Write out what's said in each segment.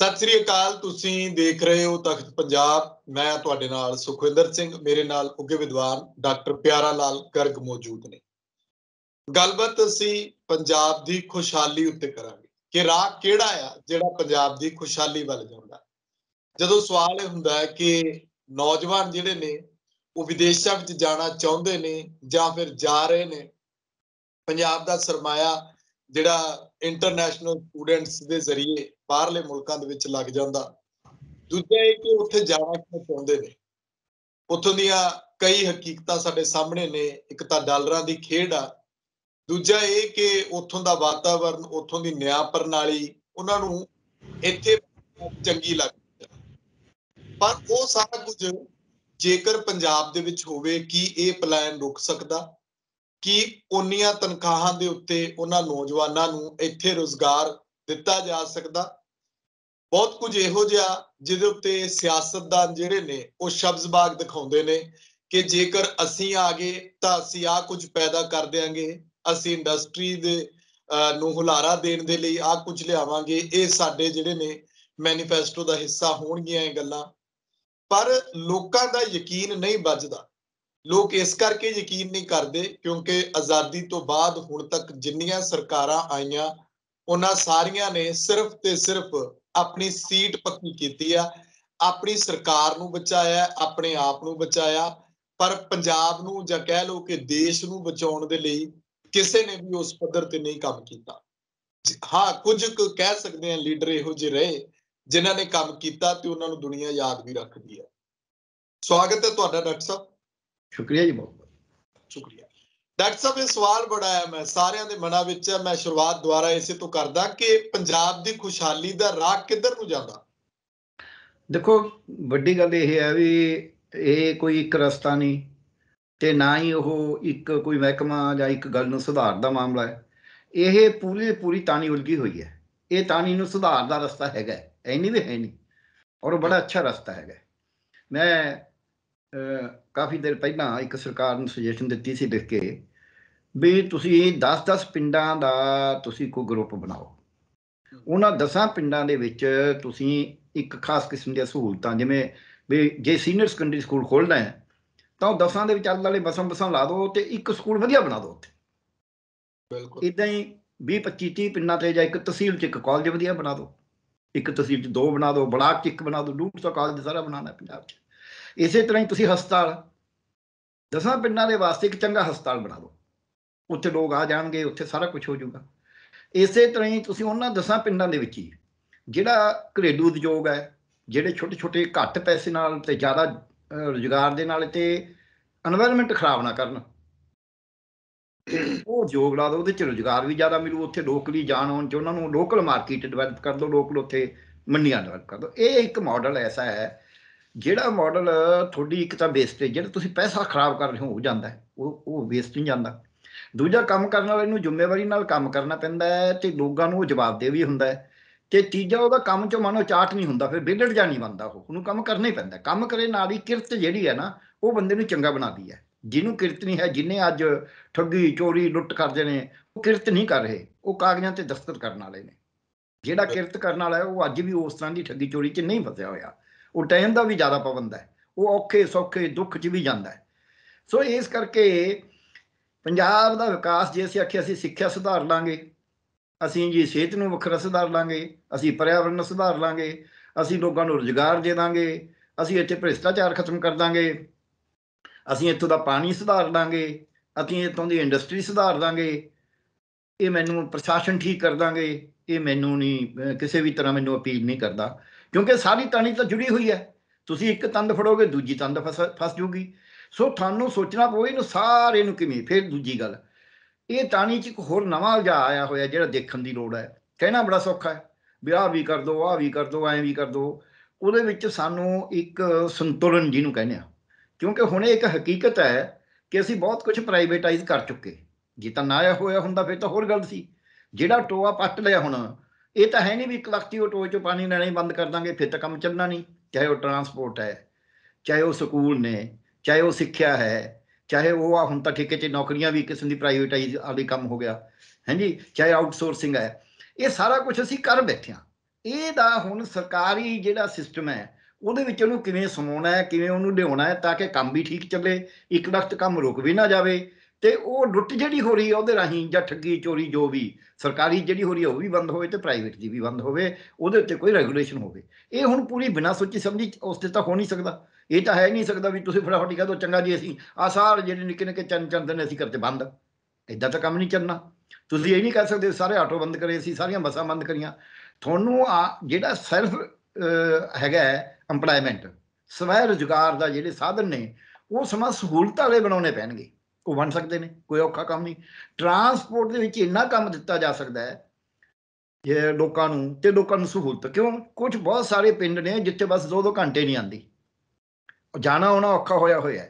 ਸਤਿ ਸ੍ਰੀ ਅਕਾਲ ਤੁਸੀਂ ਦੇਖ ਰਹੇ ਹੋ ਤਖਤ ਪੰਜਾਬ ਮੈਂ ਤੁਹਾਡੇ ਨਾਲ ਸੁਖਵਿੰਦਰ ਸਿੰਘ ਮੇਰੇ ਨਾਲ ਉੱਗੇ ਵਿਦਵਾਨ ਡਾਕਟਰ ਪਿਆਰਾ ਲਾਲ ਗਰਗ ਮੌਜੂਦ ਨੇ ਗੱਲਬਾਤ ਅਸੀਂ ਪੰਜਾਬ ਦੀ ਖੁਸ਼ਹਾਲੀ ਉੱਤੇ ਕਰਾਂਗੇ ਕਿ ਰਾਹ ਕਿਹੜਾ ਆ ਜਿਹੜਾ ਪੰਜਾਬ ਦੀ ਖੁਸ਼ਹਾਲੀ ਵੱਲ ਜਾਂਦਾ ਜਦੋਂ ਸਵਾਲ ਇਹ ਹੁੰਦਾ ਹੈ ਕਿ ਨੌਜਵਾਨ ਜਿਹੜੇ ਨੇ ਉਹ ਵਿਦੇਸ਼ਾਂ ਵਿੱਚ ਜਾਣਾ ਚਾਹੁੰਦੇ ਨੇ ਜਾਂ ਫਿਰ ਜਾ ਰਹੇ ਨੇ ਪੰਜਾਬ ਦਾ ਸਰਮਾਇਆ ਜਿਹੜਾ ਇੰਟਰਨੈਸ਼ਨਲ ਸਟੂਡੈਂਟਸ ਦੇ ਜ਼ਰੀਏ ਬਾਹਰਲੇ ਮੁਲਕਾਂ ਦੇ ਵਿੱਚ ਲੱਗ ਜਾਂਦਾ ਦੂਜਾ ਇਹ ਕਿ ਉੱਥੇ ਜਾਣਾ ਕਿਉਂ ਚਾਹੁੰਦੇ ਨੇ ਉੱਥੋਂ ਦੀਆਂ ਕਈ ਹਕੀਕਤਾਂ ਸਾਡੇ ਸਾਹਮਣੇ ਨੇ ਇੱਕ ਤਾਂ ਡਾਲਰਾਂ ਦੀ ਖੇਡ ਆ ਦੂਜਾ ਇਹ ਕਿ ਉੱਥੋਂ ਦਾ ਵਾਤਾਵਰਨ ਉੱਥੋਂ ਦੀ ਨਿਆਂ ਪ੍ਰਣਾਲੀ ਉਹਨਾਂ ਨੂੰ ਇੱਥੇ ਚੰਗੀ ਲੱਗਦੀ ਹੈ ਪਰ ਉਹ ਸਾਰਾ ਕੁਝ ਜੇਕਰ ਪੰਜਾਬ ਦੇ ਵਿੱਚ ਹੋਵੇ ਕੀ ਇਹ ਪਲਾਨ ਰੁਕ ਸਕਦਾ ਕਿ ਉਨੀਆਂ ਤਨਖਾਹਾਂ ਦੇ ਉੱਤੇ ਉਹਨਾਂ ਨੌਜਵਾਨਾਂ ਨੂੰ ਇੱਥੇ ਰੋਜ਼ਗਾਰ ਦਿੱਤਾ ਜਾ ਸਕਦਾ ਬਹੁਤ ਕੁਝ ਇਹੋ ਜਿਹਾ ਜਿਹਦੇ ਉੱਤੇ ਸਿਆਸਤਦਾਨ ਜਿਹੜੇ ਨੇ ਉਹ ਸ਼ਬਜ਼ਬਾਗ ਦਿਖਾਉਂਦੇ ਨੇ ਕਿ ਜੇਕਰ ਅਸੀਂ ਆ ਗਏ ਤਾਂ ਅਸੀਂ ਆ ਕੁਝ ਪੈਦਾ ਕਰ ਦੇਾਂਗੇ ਅਸੀਂ ਇੰਡਸਟਰੀ ਦੇ ਨੂੰ ਹੁਲਾਰਾ ਦੇਣ ਦੇ ਲਈ ਆ ਕੁਝ ਲਿਆਵਾਂਗੇ ਇਹ ਸਾਡੇ ਜਿਹੜੇ ਨੇ ਮੈਨੀਫੈਸਟੋ ਦਾ ਹਿੱਸਾ ਹੋਣਗੀਆਂ ਇਹ ਗੱਲਾਂ ਪਰ ਲੋਕਾਂ ਦਾ ਯਕੀਨ ਨਹੀਂ ਵੱਜਦਾ ਲੋਕ ਇਸ ਕਰਕੇ ਯਕੀਨ ਨਹੀਂ ਕਰਦੇ ਕਿਉਂਕਿ ਆਜ਼ਾਦੀ ਤੋਂ ਬਾਅਦ ਹੁਣ ਤੱਕ ਜਿੰਨੀਆਂ ਸਰਕਾਰਾਂ ਆਈਆਂ ਉਹਨਾਂ ਸਾਰੀਆਂ ਨੇ ਸਿਰਫ ਤੇ ਸਿਰਫ ਆਪਣੀ ਸੀਟ ਪੱਕੀ ਕੀਤੀ ਆ ਆਪਣੀ ਸਰਕਾਰ ਨੂੰ ਬਚਾਇਆ ਆਪਣੇ ਆਪ ਨੂੰ ਬਚਾਇਆ ਪਰ ਪੰਜਾਬ ਨੂੰ ਜਾਂ ਕਹਿ ਲਓ ਕਿ ਦੇਸ਼ ਨੂੰ ਬਚਾਉਣ ਦੇ ਲਈ ਕਿਸੇ ਨੇ ਵੀ ਉਸ ਪੱਧਰ ਤੇ ਨਹੀਂ ਕੰਮ ਕੀਤਾ ਹਾਂ ਕੁਝ ਕੁ ਕਹਿ ਸਕਦੇ ਆ ਲੀਡਰ ਇਹੋ ਜਿਹੇ ਰਹੇ ਜਿਨ੍ਹਾਂ ਨੇ ਕੰਮ ਕੀਤਾ ਤੇ ਉਹਨਾਂ ਨੂੰ ਦੁਨੀਆ ਯਾਦ ਵੀ ਰੱਖਦੀ ਹੈ ਸਵਾਗਤ ਹੈ ਤੁਹਾਡਾ ਡਾਕਟਰ ਸਾਹਿਬ ਸ਼ੁਕਰੀਆ ਜੀ ਬਹੁਤ ਬਹੁਤ ਸ਼ੁਕਰੀਆ ਡਾਕਟਰ ਸਾਹਿਬ ਇਹ ਸਵਾਲ ਬੜਾ ਹੈ ਮੈਂ ਸਾਰਿਆਂ ਦੇ ਮਨਾਂ ਵਿੱਚ ਹੈ ਮੈਂ ਸ਼ੁਰੂਆਤ ਦੁਆਰਾ ਇਸੇ ਤੋਂ ਕਰਦਾ ਕਿ ਪੰਜਾਬ ਦੀ ਖੁਸ਼ਹਾਲੀ ਦਾ ਰਾਹ ਕਿੱਧਰ ਨੂੰ ਜਾਂਦਾ ਦੇਖੋ ਵੱਡੀ ਗੱਲ ਇਹ ਹੈ ਵੀ ਇਹ ਕੋਈ ਇੱਕ ਰਸਤਾ ਨਹੀਂ ਤੇ ਨਾ ਹੀ ਉਹ ਇੱਕ ਕੋਈ ਮਹਿਕਮਾ ਜਾਂ ਇੱਕ ਗੱਲ ਨੂੰ ਸੁਧਾਰ ਦਾ ਮਾਮਲਾ ਹੈ ਇਹ ਪੂਰੀ ਪੂਰੀ ਤਾਣੀ ਉਲਗੀ ਹੋਈ ਹੈ ਇਹ ਤਾਣੀ ਨੂੰ ਸੁਧਾਰ ਦਾ ਰਸਤਾ ਹੈਗਾ ਐਨੀ ਵੀ ਹੈ ਨਹੀਂ ਔਰ ਉਹ ਬੜਾ ਅੱਛਾ ਰਸਤਾ ਹੈਗਾ ਮੈਂ ਕਾਫੀ ਦਿਨ ਪਹਿਲਾਂ ਇੱਕ ਸਰਕਾਰ ਨੂੰ ਸੁਜੈਸ਼ਨ ਦਿੱਤੀ ਸੀ ਲਿਖ ਕੇ ਵੀ ਤੁਸੀਂ 10-10 ਪਿੰਡਾਂ ਦਾ ਤੁਸੀਂ ਕੋਈ ਗਰੁੱਪ ਬਣਾਓ ਉਹਨਾਂ 10 ਪਿੰਡਾਂ ਦੇ ਵਿੱਚ ਤੁਸੀਂ ਇੱਕ ਖਾਸ ਕਿਸਮ ਦੀਆਂ ਸਹੂਲਤਾਂ ਜਿਵੇਂ ਵੀ ਜੇ ਸੀਨੀਅਰ ਸਕੰਡਰੀ ਸਕੂਲ ਖੋਲਣਾ ਹੈ ਤਾਂ ਉਹ ਦਸਾਂ ਦੇ ਵਿੱਚ ਅੱਲ ਵਾਲੇ ਬਸਾਂ ਬਸਾਂ ਲਾ ਦਿਓ ਤੇ ਇੱਕ ਸਕੂਲ ਵਧੀਆ ਬਣਾ ਦਿਓ ਉੱਥੇ ਬਿਲਕੁਲ ਇਦਾਂ ਹੀ 20 25 30 ਪਿੰਡਾਂ ਤੇ ਜਾਂ ਇੱਕ ਤਹਿਸੀਲ 'ਚ ਇੱਕ ਕਾਲਜ ਵਧੀਆ ਬਣਾ ਦਿਓ ਇੱਕ ਤਹਿਸੀਲ 'ਚ ਦੋ ਬਣਾ ਦਿਓ ਬਲਾਕ 'ਚ ਇੱਕ ਬਣਾ ਦਿਓ ਡੂਬ ਤੋਂ ਕਾਲਜ ਸਾਰਾ ਬਣਾਣਾ ਪੰਜਾਬ 'ਚ ਇਸੇ ਤਰ੍ਹਾਂ ਹੀ ਤੁਸੀਂ ਹਸਪਤਾਲ ਦਸਾਂ ਪਿੰਡਾਂ ਦੇ ਵਾਸਤੇ ਇੱਕ ਚੰਗਾ ਹਸਪਤਾਲ ਬਣਾ ਦਿਓ ਉੱਥੇ ਲੋਕ ਆ ਜਾਣਗੇ ਉੱਥੇ ਸਾਰਾ ਕੁਝ ਹੋ ਜਾਊਗਾ ਇਸੇ ਤਰ੍ਹਾਂ ਹੀ ਤੁਸੀਂ ਉਹਨਾਂ ਦਸਾਂ ਪਿੰਡਾਂ ਦੇ ਵਿੱਚ ਹੀ ਜਿਹੜਾ ਘਰੇਲੂ ਉਦਯੋਗ ਹੈ ਜਿਹੜੇ ਛੋਟੇ ਛੋਟੇ ਘੱਟ ਪੈਸੇ ਨਾਲ ਤੇ ਜ਼ਿਆਦਾ ਰੋਜ਼ਗਾਰ ਦੇ ਨਾਲ ਤੇ এনवायरमेंट ਖਰਾਬ ਨਾ ਕਰਨ ਉਹ ਜੋਗ ਲਾ ਦੋ ਉਹਦੇ ਚ ਰੋਜ਼ਗਾਰ ਵੀ ਜ਼ਿਆਦਾ ਮਿਲੂ ਉੱਥੇ ਲੋਕ ਵੀ ਜਾਣ ਹੋਣ ਚ ਉਹਨਾਂ ਨੂੰ ਲੋਕਲ ਮਾਰਕੀਟ ਡਿਵੈਲਪ ਕਰ ਦੋ ਲੋਕਲ ਉੱਥੇ ਮੰਨੀਆਂ ਡਿਵੈਲਪ ਕਰ ਦੋ ਇਹ ਇੱਕ ਮਾਡਲ ਐਸਾ ਹੈ ਜਿਹੜਾ ਮਾਡਲ ਤੁਹਾਡੀ ਇੱਕ ਤਾਂ ਵੇਸਟੇਜ ਜਿਹੜਾ ਤੁਸੀਂ ਪੈਸਾ ਖਰਾਬ ਕਰ ਰਹੇ ਹੋ ਉਹ ਜਾਂਦਾ ਉਹ ਉਹ ਵੇਸਟ ਨਹੀਂ ਜਾਂਦਾ ਦੂਜਾ ਕੰਮ ਕਰਨ ਵਾਲੇ ਨੂੰ ਜ਼ਿੰਮੇਵਾਰੀ ਨਾਲ ਕੰਮ ਕਰਨਾ ਪੈਂਦਾ ਹੈ ਤੇ ਲੋਕਾਂ ਨੂੰ ਉਹ ਦੇ ਵੀ ਹੁੰਦਾ ਹੈ ਤੇ ਤੀਜਾ ਉਹਦਾ ਕੰਮ ਚੋਂ ਮਨੋ ਚਾਟ ਨਹੀਂ ਹੁੰਦਾ ਫਿਰ ਵਿਗੜ ਜਾ ਨਹੀਂ ਬੰਦਾ ਉਹ ਉਹਨੂੰ ਕੰਮ ਕਰਨਾ ਹੀ ਪੈਂਦਾ ਕੰਮ ਕਰੇ ਨਾਲ ਹੀ ਕਿਰਤ ਜਿਹੜੀ ਹੈ ਨਾ ਉਹ ਬੰਦੇ ਨੂੰ ਚੰਗਾ ਬਣਾਦੀ ਹੈ ਜਿਹਨੂੰ ਕਿਰਤ ਨਹੀਂ ਹੈ ਜਿਨੇ ਅੱਜ ਠੱਗੀ ਚੋਰੀ ਲੁੱਟ ਕਰਦੇ ਨੇ ਉਹ ਕਿਰਤ ਨਹੀਂ ਕਰ ਰਹੇ ਉਹ ਕਾਗਜ਼ਾਂ ਤੇ ਦਸਤਖਤ ਕਰਨ ਵਾਲੇ ਨੇ ਜਿਹੜਾ ਕਿਰਤ ਕਰਨ ਵਾਲਾ ਹੈ ਉਹ ਅੱਜ ਵੀ ਉਸ ਤਰ੍ਹਾਂ ਦੀ ਠੱਗੀ ਚੋਰੀ 'ਚ ਨਹੀਂ ਫਸਿਆ ਹੋਇਆ ਉਹ ਟਾਈਮ ਦਾ ਵੀ ਜ਼ਿਆਦਾ ਪਾਬੰਦ ਹੈ ਉਹ ਔਖੇ ਸੌਖੇ ਦੁੱਖ 'ਚ ਵੀ ਜਾਂਦਾ ਹੈ ਸੋ ਇਸ ਕਰਕੇ ਪੰਜਾਬ ਦਾ ਵਿਕਾਸ ਜੇ ਅਸੀਂ ਆਖੇ ਅਸੀਂ ਸਿੱਖਿਆ ਸੁਧਾਰ ਲਾਂਗੇ ਅਸੀਂ ਜੀ ਸਿਹਤ ਨੂੰ ਵੱਖਰਾ ਸੁਧਾਰ ਲਾਂਗੇ ਅਸੀਂ ਪਰਿਆਵਰਣ ਨੂੰ ਸੁਧਾਰ ਲਾਂਗੇ ਅਸੀਂ ਲੋਕਾਂ ਨੂੰ ਰੋਜ਼ਗਾਰ ਦੇ ਦਾਂਗੇ ਅਸੀਂ ਇੱਥੇ ਭ੍ਰਿਸ਼ਟਾਚਾਰ ਖਤਮ ਕਰ ਦਾਂਗੇ ਅਸੀਂ ਇੱਥੋਂ ਦਾ ਪਾਣੀ ਸੁਧਾਰ ਲਾਂਗੇ ਅਸੀਂ ਇੱਥੋਂ ਦੀ ਇੰਡਸਟਰੀ ਸੁਧਾਰ ਦਾਂਗੇ ਇਹ ਮੈਨੂੰ ਪ੍ਰਸ਼ਾਸਨ ਠੀਕ ਕਰ ਦਾਂਗੇ ਇਹ ਮੈਨੂੰ ਨਹੀਂ ਕਿਸੇ ਵੀ ਤਰ੍ਹਾਂ ਮੈਨੂੰ ਅਪੀਲ ਨਹੀਂ ਕਰਦਾ ਕਿਉਂਕਿ ਸਾਰੀ ਤਾਣੀ ਤਾਂ ਜੁੜੀ ਹੋਈ ਹੈ ਤੁਸੀਂ ਇੱਕ ਤੰਦ ਫੜੋਗੇ ਦੂਜੀ ਤੰਦ ਫਸ ਜੂਗੀ ਸੋ ਤੁਹਾਨੂੰ ਸੋਚਣਾ ਪਵੇ ਇਹਨੂੰ ਸਾਰੇ ਨੂੰ ਕਿਵੇਂ ਫਿਰ ਦੂਜੀ ਗੱਲ ਇਹ ਤਾਣੀ ਚ ਇੱਕ ਹੋਰ ਨਵਾਂ ਜਾ ਆਇਆ ਹੋਇਆ ਜਿਹੜਾ ਦੇਖਣ ਦੀ ਲੋੜ ਹੈ ਕਹਿਣਾ ਬੜਾ ਸੌਖਾ ਹੈ ਵੀ ਵੀ ਕਰ ਦੋ ਆ ਵੀ ਕਰ ਦੋ ਐ ਵੀ ਕਰ ਦੋ ਉਹਦੇ ਵਿੱਚ ਸਾਨੂੰ ਇੱਕ ਸੰਤੁਲਨ ਜਿਹਨੂੰ ਕਹਿੰਦੇ ਆ ਕਿਉਂਕਿ ਹੁਣ ਇਹ ਇੱਕ ਹਕੀਕਤ ਹੈ ਕਿ ਅਸੀਂ ਬਹੁਤ ਕੁਝ ਪ੍ਰਾਈਵੇਟਾਈਜ਼ ਕਰ ਚੁੱਕੇ ਜੇ ਤਾਂ ਨਾ ਆਇਆ ਹੋਇਆ ਹੁੰਦਾ ਫਿਰ ਤਾਂ ਹੋਰ ਗੱਲ ਸੀ ਜਿਹੜਾ ਟੋਆ ਪੱਟ ਲਿਆ ਹੁਣ ਇਹ ਤਾਂ ਹੈ ਨਹੀਂ ਵੀ ਇੱਕ ਲਖਤੀ ਉਹ ਟੋਏ ਚੋਂ ਪਾਣੀ ਲੈਣਾ ਹੀ ਬੰਦ ਕਰ ਦਾਂਗੇ ਫਿਰ ਤਾਂ ਕੰਮ ਚੱਲਣਾ ਨਹੀਂ ਚਾਹੇ ਉਹ ਟਰਾਂਸਪੋਰਟ ਹੈ ਚਾਹੇ ਉਹ ਸਕੂਲ ਨੇ ਚਾਹੇ ਉਹ ਸਿੱਖਿਆ ਹੈ ਚਾਹੇ ਉਹ ਆ ਹੁਣ ਤਾਂ ਠੇਕੇ 'ਚ ਨੌਕਰੀਆਂ ਵੀ ਕਿਸਮ ਦੀ ਪ੍ਰਾਈਵੇਟਾਈਜ਼ ਆਲੀ ਕੰਮ ਹੋ ਗਿਆ ਹਾਂਜੀ ਚਾਹੇ ਆਊਟਸੋਰਸਿੰਗ ਹੈ ਇਹ ਸਾਰਾ ਕੁਝ ਅਸੀਂ ਕਰ ਬੈਠੇ ਆ ਇਹ ਦਾ ਹੁਣ ਸਰਕਾਰੀ ਜਿਹੜਾ ਸਿਸਟਮ ਹੈ ਉਹਦੇ ਵਿੱਚ ਉਹਨੂੰ ਕਿਵੇਂ ਸਮਾਉਣਾ ਹੈ ਕਿਵੇਂ ਉਹਨੂੰ ਲਿਆਉਣਾ ਹੈ ਤਾਂ ਕਿ ਕੰਮ ਵੀ ਠੀਕ ਚੱਲੇ ਇੱਕ ਵਕਤ ਕੰਮ ਰੁਕ ਵੀ ਨਾ ਜਾਵੇ ਤੇ ਉਹ ਲੁੱਟ ਜਿਹੜੀ ਹੋ ਰਹੀ ਹੈ ਉਹਦੇ ਰਾਹੀਂ ਜਾਂ ਠੱਗੀ ਚੋਰੀ ਜੋ ਵੀ ਸਰਕਾਰੀ ਜਿਹੜੀ ਹੋ ਰਹੀ ਹੈ ਉਹ ਵੀ ਬੰਦ ਹੋਵੇ ਤੇ ਪ੍ਰਾਈਵੇਟ ਦੀ ਵੀ ਬੰਦ ਹੋਵੇ ਉਹਦੇ ਉੱਤੇ ਕੋਈ ਰੈਗੂਲੇਸ਼ਨ ਹੋਵੇ ਇਹ ਹੁਣ ਪੂਰੀ ਬਿਨਾਂ ਸੋਚੀ ਸਮਝੀ ਉਸ ਤੇ ਤਾਂ ਹੋ ਨਹੀਂ ਸਕਦਾ ਇਹ ਤਾਂ ਹੈ ਨਹੀਂ ਸਕਦਾ ਵੀ ਤੁਸੀਂ ਫਟਾਫਟ ਹੀ ਦੋ ਚੰਗਾ ਜੀ ਅਸੀਂ ਆ ਸਾਲ ਜਿਹੜੇ ਨਿੱਕੇ ਨਿੱਕੇ ਚੰਨ ਚੰਦ ਨੇ ਅਸੀਂ ਕਰਤੇ ਬੰਦ ਇਦਾਂ ਤਾਂ ਕੰਮ ਨਹੀਂ ਚੱਲਣਾ ਤੁਸੀਂ ਇਹ ਨਹੀਂ ਕਹਿ ਸਕਦੇ ਸਾਰੇ ਆਟੋ ਬੰਦ ਕਰੇ ਅਸੀਂ ਸਾਰੀਆਂ ਬੱਸਾਂ ਬੰਦ ਕਰੀਆਂ ਤੁਹਾਨੂੰ ਆ ਜਿਹੜਾ ਸੈਲਫ ਹੈਗਾ ਐਮਪਲੋਇਮੈਂਟ ਸਵੈ ਰੁਜ਼ਗਾਰ ਦਾ ਜਿਹੜੇ ਸਾਧਨ ਨੇ ਉਹ ਸਮਾਂ ਸਹੂਲਤ ਵਾਲੇ ਬਣਾਉਣੇ ਪੈਣਗੇ ਉਹ ਬਣ ਸਕਦੇ ਨੇ ਕੋਈ ਔਖਾ ਕੰਮ ਨਹੀਂ ਟਰਾਂਸਪੋਰਟ ਦੇ ਵਿੱਚ ਇੰਨਾ ਕੰਮ ਦਿੱਤਾ ਜਾ ਸਕਦਾ ਹੈ ਇਹ ਲੋਕਾਂ ਨੂੰ ਤੇ ਲੋਕਾਂ ਨੂੰ ਸਹੂਲਤ ਕਿਉਂ ਕੁਝ ਬਹੁਤ ਸਾਰੇ ਪਿੰਡ ਨੇ ਜਿੱਥੇ ਬਸ 2-2 ਘੰਟੇ ਨਹੀਂ ਆਂਦੀ ਜਾਣਾ ਆਉਣਾ ਔਖਾ ਹੋਇਆ ਹੋਇਆ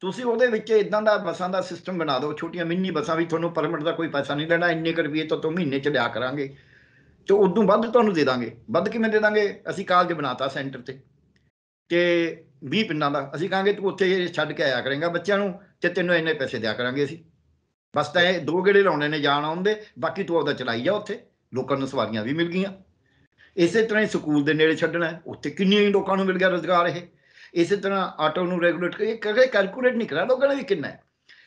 ਤੁਸੀਂ ਉਹਦੇ ਵਿੱਚ ਇਦਾਂ ਦਾ ਬੱਸਾਂ ਦਾ ਸਿਸਟਮ ਬਣਾ ਦਿਓ ਛੋਟੀਆਂ ਮਿੰਨੀ ਬੱਸਾਂ ਵੀ ਤੁਹਾਨੂੰ ਪਰਮਿਟ ਦਾ ਕੋਈ ਪੈਸਾ ਨਹੀਂ ਲੈਣਾ ਇੰਨੇ ਰੁਪਏ ਤੋਂ ਤੋਂ ਮਹੀਨੇ ਚ ਲਿਆ ਕਰਾਂਗੇ ਤੇ ਉਦੋਂ ਵੱਧ ਤੁਹਾਨੂੰ ਦੇ ਦਾਂਗੇ ਵੱਧ ਕਿਵੇਂ ਦੇ ਦਾਂਗੇ ਅਸੀਂ ਕਾਲਜ ਬਣਾਤਾ ਸੈਂਟਰ ਤੇ ਤੇ 20 ਪਿੰਨਾਂ ਦਾ ਅਸੀਂ ਕਹਾਂਗੇ ਤੂੰ ਉੱਥੇ ਛੱਡ ਕੇ ਆਇਆ ਕਰੇਂਗਾ ਬੱਚਿਆਂ ਨੂੰ ਤੇ ਤੈਨੂੰ ਇੰਨੇ ਪੈਸੇ ਦਿਆ ਕਰਾਂਗੇ ਅਸੀਂ ਬਸ ਤਾਂ ਇਹ ਦੋ ਗੇੜੇ ਲਾਉਣੇ ਨੇ ਜਾਣ ਆਉਣ ਦੇ ਬਾਕੀ ਤੂੰ ਆਪਦਾ ਚਲਾਈ ਜਾ ਉੱਥੇ ਲੋਕਾਂ ਨੂੰ ਸਵਾਰੀਆਂ ਵੀ ਮਿਲ ਗਈਆਂ ਇਸੇ ਤਰ੍ਹਾਂ ਹੀ ਸਕੂਲ ਦੇ ਨੇੜੇ ਛੱਡਣਾ ਉੱਥੇ ਕਿੰਨੀਆਂ ਹੀ ਲੋਕਾਂ ਨੂੰ ਮਿਲ ਗਿਆ ਰੋਜ਼ਗਾਰ ਇਹ ਇਸੇ ਤਰ੍ਹਾਂ ਆਟੋ ਨੂੰ ਰੈਗੂਲੇਟ ਕਰੀਏ ਕਰਕੇ ਕੈਲਕੂਲੇਟ ਨਹੀਂ ਕਰਾ ਲੋਕਾਂ ਨੇ ਵੀ ਕਿੰਨਾ ਹੈ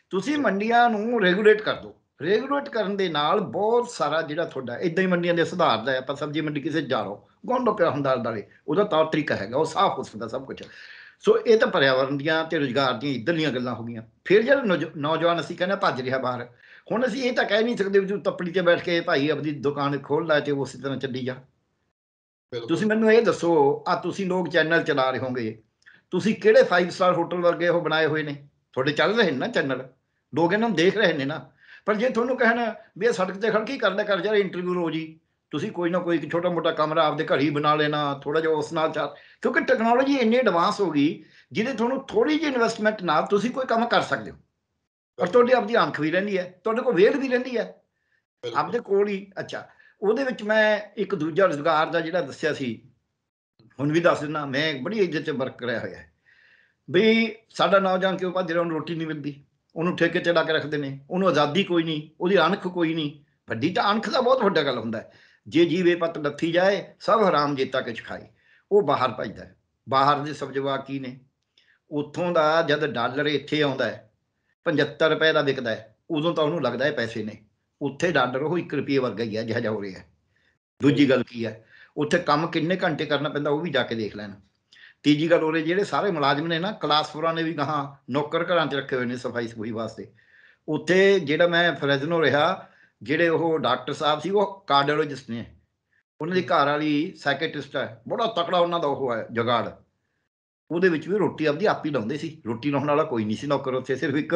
ਤੁਸੀਂ ਮੰਡੀਆਂ ਨੂੰ ਰੈਗੂਲੇਟ ਕਰ ਦਿਓ ਰੈਗੂਲੇਟ ਕਰਨ ਦੇ ਨਾਲ ਬਹੁਤ ਸਾਰਾ ਜਿਹੜਾ ਤੁਹਾਡਾ ਇਦਾਂ ਹੀ ਮੰਡੀਆਂ ਦੇ ਸੁਧਾਰ ਦਾ ਆਪਾਂ ਸਬਜ਼ੀ ਮੰਡੀ ਕਿਸੇ ਜਾ ਗੋਂਡੋ ਪਿਆ ਹੁੰਦਾ ਦਾਲੇ ਉਹਦਾ ਤੌਰ ਤਰੀਕਾ ਹੈਗਾ ਉਹ ਸਾਫ਼ ਹੋ ਸਕਦਾ ਸਭ ਕੁਝ ਸੋ ਇਹ ਤਾਂ ਪਰਿਆਵਰਣ ਦੀਆਂ ਤੇ ਰੋਜ਼ਗਾਰ ਦੀਆਂ ਇਧਰਲੀਆਂ ਗੱਲਾਂ ਹੋ ਗਈਆਂ ਫਿਰ ਜਦ ਨੌਜਵਾਨ ਅਸੀਂ ਕਹਿੰਦੇ ਭੱਜ ਰਿਹਾ ਬਾਹਰ ਹੁਣ ਅਸੀਂ ਇਹ ਤਾਂ ਕਹਿ ਨਹੀਂ ਸਕਦੇ ਵੀ ਤੂੰ ਤੱਪੜੀ ਤੇ ਬੈਠ ਕੇ ਭਾਈ ਆਪਣੀ ਦੁਕਾਨ ਖੋਲ ਲੈ ਤੇ ਉਸੇ ਤਰ੍ਹਾਂ ਚੱਲੀ ਜਾ ਤੁਸੀਂ ਮੈਨੂੰ ਇਹ ਦੱਸੋ ਆ ਤੁਸੀਂ ਲੋਕ ਚੈਨਲ ਚਲਾ ਰਹੇ ਹੋਗੇ ਤੁਸੀਂ ਕਿਹੜੇ 5 ਸਟਾਰ ਹੋਟਲ ਵਰਗੇ ਉਹ ਬਣਾਏ ਹੋਏ ਨੇ ਤੁਹਾਡੇ ਚੱਲ ਰਹੇ ਨੇ ਨਾ ਚੈਨਲ ਲੋਕ ਇਹਨਾਂ ਨੂੰ ਦੇਖ ਰਹੇ ਨੇ ਨਾ ਪਰ ਜੇ ਤੁਹਾਨੂੰ ਕਹਿਣਾ ਵੀ ਇਹ ਸੜਕ ਤੇ ਖੜ ਕੀ ਕਰਨਾ ਕਰ ਜਾ ਇੰਟਰਵਿਊ ਲੋ ਜੀ ਤੁਸੀਂ ਕੋਈ ਨਾ ਕੋਈ ਛੋਟਾ ਮੋਟਾ ਕਮਰਾ ਆਪਦੇ ਘਰ ਹੀ ਬਣਾ ਲੈਣਾ ਥੋੜਾ ਜਿਹਾ ਉਸ ਨਾਲ ਚਾਰ ਕਿਉਂਕਿ ਟੈਕਨੋਲੋਜੀ ਇੰਨੀ ਐਡਵਾਂਸ ਹੋ ਗਈ ਜਿਹਦੇ ਤੁਹਾਨੂੰ ਥੋੜੀ ਜਿਹੀ ਇਨਵੈਸਟਮੈਂਟ ਨਾਲ ਤੁਸੀਂ ਕੋਈ ਕੰਮ ਕਰ ਸਕਦੇ ਹੋ ਪਰ ਤੁਹਾਡੀ ਆਪਦੀ ਅੱਖ ਵੀ ਰਹਿੰਦੀ ਹੈ ਤੁਹਾਡੇ ਕੋਲ ਵੇਲ ਵੀ ਰਹਿੰਦੀ ਹੈ ਆਪਦੇ ਕੋਲ ਹੀ ਅੱਛਾ ਉਹਦੇ ਵਿੱਚ ਮੈਂ ਇੱਕ ਦੂਜਾ ਰੁਜ਼ਗਾਰ ਦਾ ਜਿਹੜਾ ਦੱਸਿਆ ਸੀ ਹੁਣ ਵੀ ਦੱਸ ਦਿੰਦਾ ਮੈਂ ਬੜੀ ਇੱਜ਼ਤ 'ਚ ਵਰਕ ਕਰਿਆ ਹੋਇਆ ਹੈ ਵੀ ਸਾਡਾ ਨੌਜਵਾਨ ਕਿਉਂ ਭਾਜੀ ਨੂੰ ਰੋਟੀ ਨਹੀਂ ਮਿਲਦੀ ਉਹਨੂੰ ਠੇਕੇ ਚੜਾ ਕੇ ਰੱਖਦੇ ਨੇ ਉਹਨੂੰ ਆਜ਼ਾਦੀ ਕੋਈ ਨਹੀਂ ਉਹਦੀ ਅਣਖ ਕੋਈ ਨਹੀਂ ਵੱਡੀ ਤਾਂ ਅਣਖ ਦਾ ਬਹੁਤ ਵੱਡਾ ਗੱਲ ਹੁੰਦਾ ਜੇ ਜੀਵੇ ਪਤ ਲੱਥੀ ਜਾਏ ਸਭ ਹਰਾਮ ਜੀਤਾ ਕੇ ਖਾਏ ਉਹ ਬਾਹਰ ਭਜਦਾ ਬਾਹਰ ਦੇ ਸਬਜਵਾ ਕੀ ਨੇ ਉੱਥੋਂ ਦਾ ਜਦ ਡਾਲਰ ਇੱਥੇ ਆਉਂਦਾ ਹੈ 75 ਰੁਪਏ ਦਾ ਵਿਕਦਾ ਹੈ ਉਦੋਂ ਤਾਂ ਉਹਨੂੰ ਲੱਗਦਾ ਹੈ ਪੈਸੇ ਨੇ ਉੱਥੇ ਡਾਲਰ ਉਹ 1 ਰੁਪਏ ਵਰਗਾ ਹੀ ਹੈ ਜਿਹੜਾ ਹੋ ਰਿਹਾ ਦੂਜੀ ਗੱਲ ਕੀ ਹੈ ਉੱਥੇ ਕੰਮ ਕਿੰਨੇ ਘੰਟੇ ਕਰਨਾ ਪੈਂਦਾ ਉਹ ਵੀ ਜਾ ਕੇ ਦੇਖ ਲੈਣ ਤੀਜੀ ਗੱਲ ਉਹਦੇ ਜਿਹੜੇ ਸਾਰੇ ਮੁਲਾਜ਼ਮ ਨੇ ਨਾ ਫੋਰਾਂ ਨੇ ਵੀ ਗਾਹਾਂ ਨੌਕਰ ਘਰਾਂ 'ਚ ਰੱਖੇ ਹੋਏ ਨੇ ਸਫਾਈ ਸਫੂਈ ਵਾਸਤੇ ਉੱਥੇ ਜਿਹੜਾ ਮੈਂ ਫਰੈਜ਼ਨੋ ਰਿਹਾ ਜਿਹੜੇ ਉਹ ਡਾਕਟਰ ਸਾਹਿਬ ਸੀ ਉਹ ਕਾਰਡੀਓਲੋਜਿਸਟ ਨੇ ਉਹਨਾਂ ਦੀ ਘਰ ਵਾਲੀ ਸਾਈਕਟ੍ਰਿਸਟ ਹੈ ਬੜਾ ਤਕੜਾ ਉਹਨਾਂ ਦਾ ਉਹ ਹੈ ਜਗਾੜ ਉਹਦੇ ਵਿੱਚ ਵੀ ਰੋਟੀ ਆਪਦੀ ਆਪ ਹੀ ਲਾਉਂਦੇ ਸੀ ਰੋਟੀ ਲਾਉਣ ਵਾਲਾ ਕੋਈ ਨਹੀਂ ਸੀ ਨੌਕਰ ਉੱਥੇ ਸਿਰਫ ਇੱਕ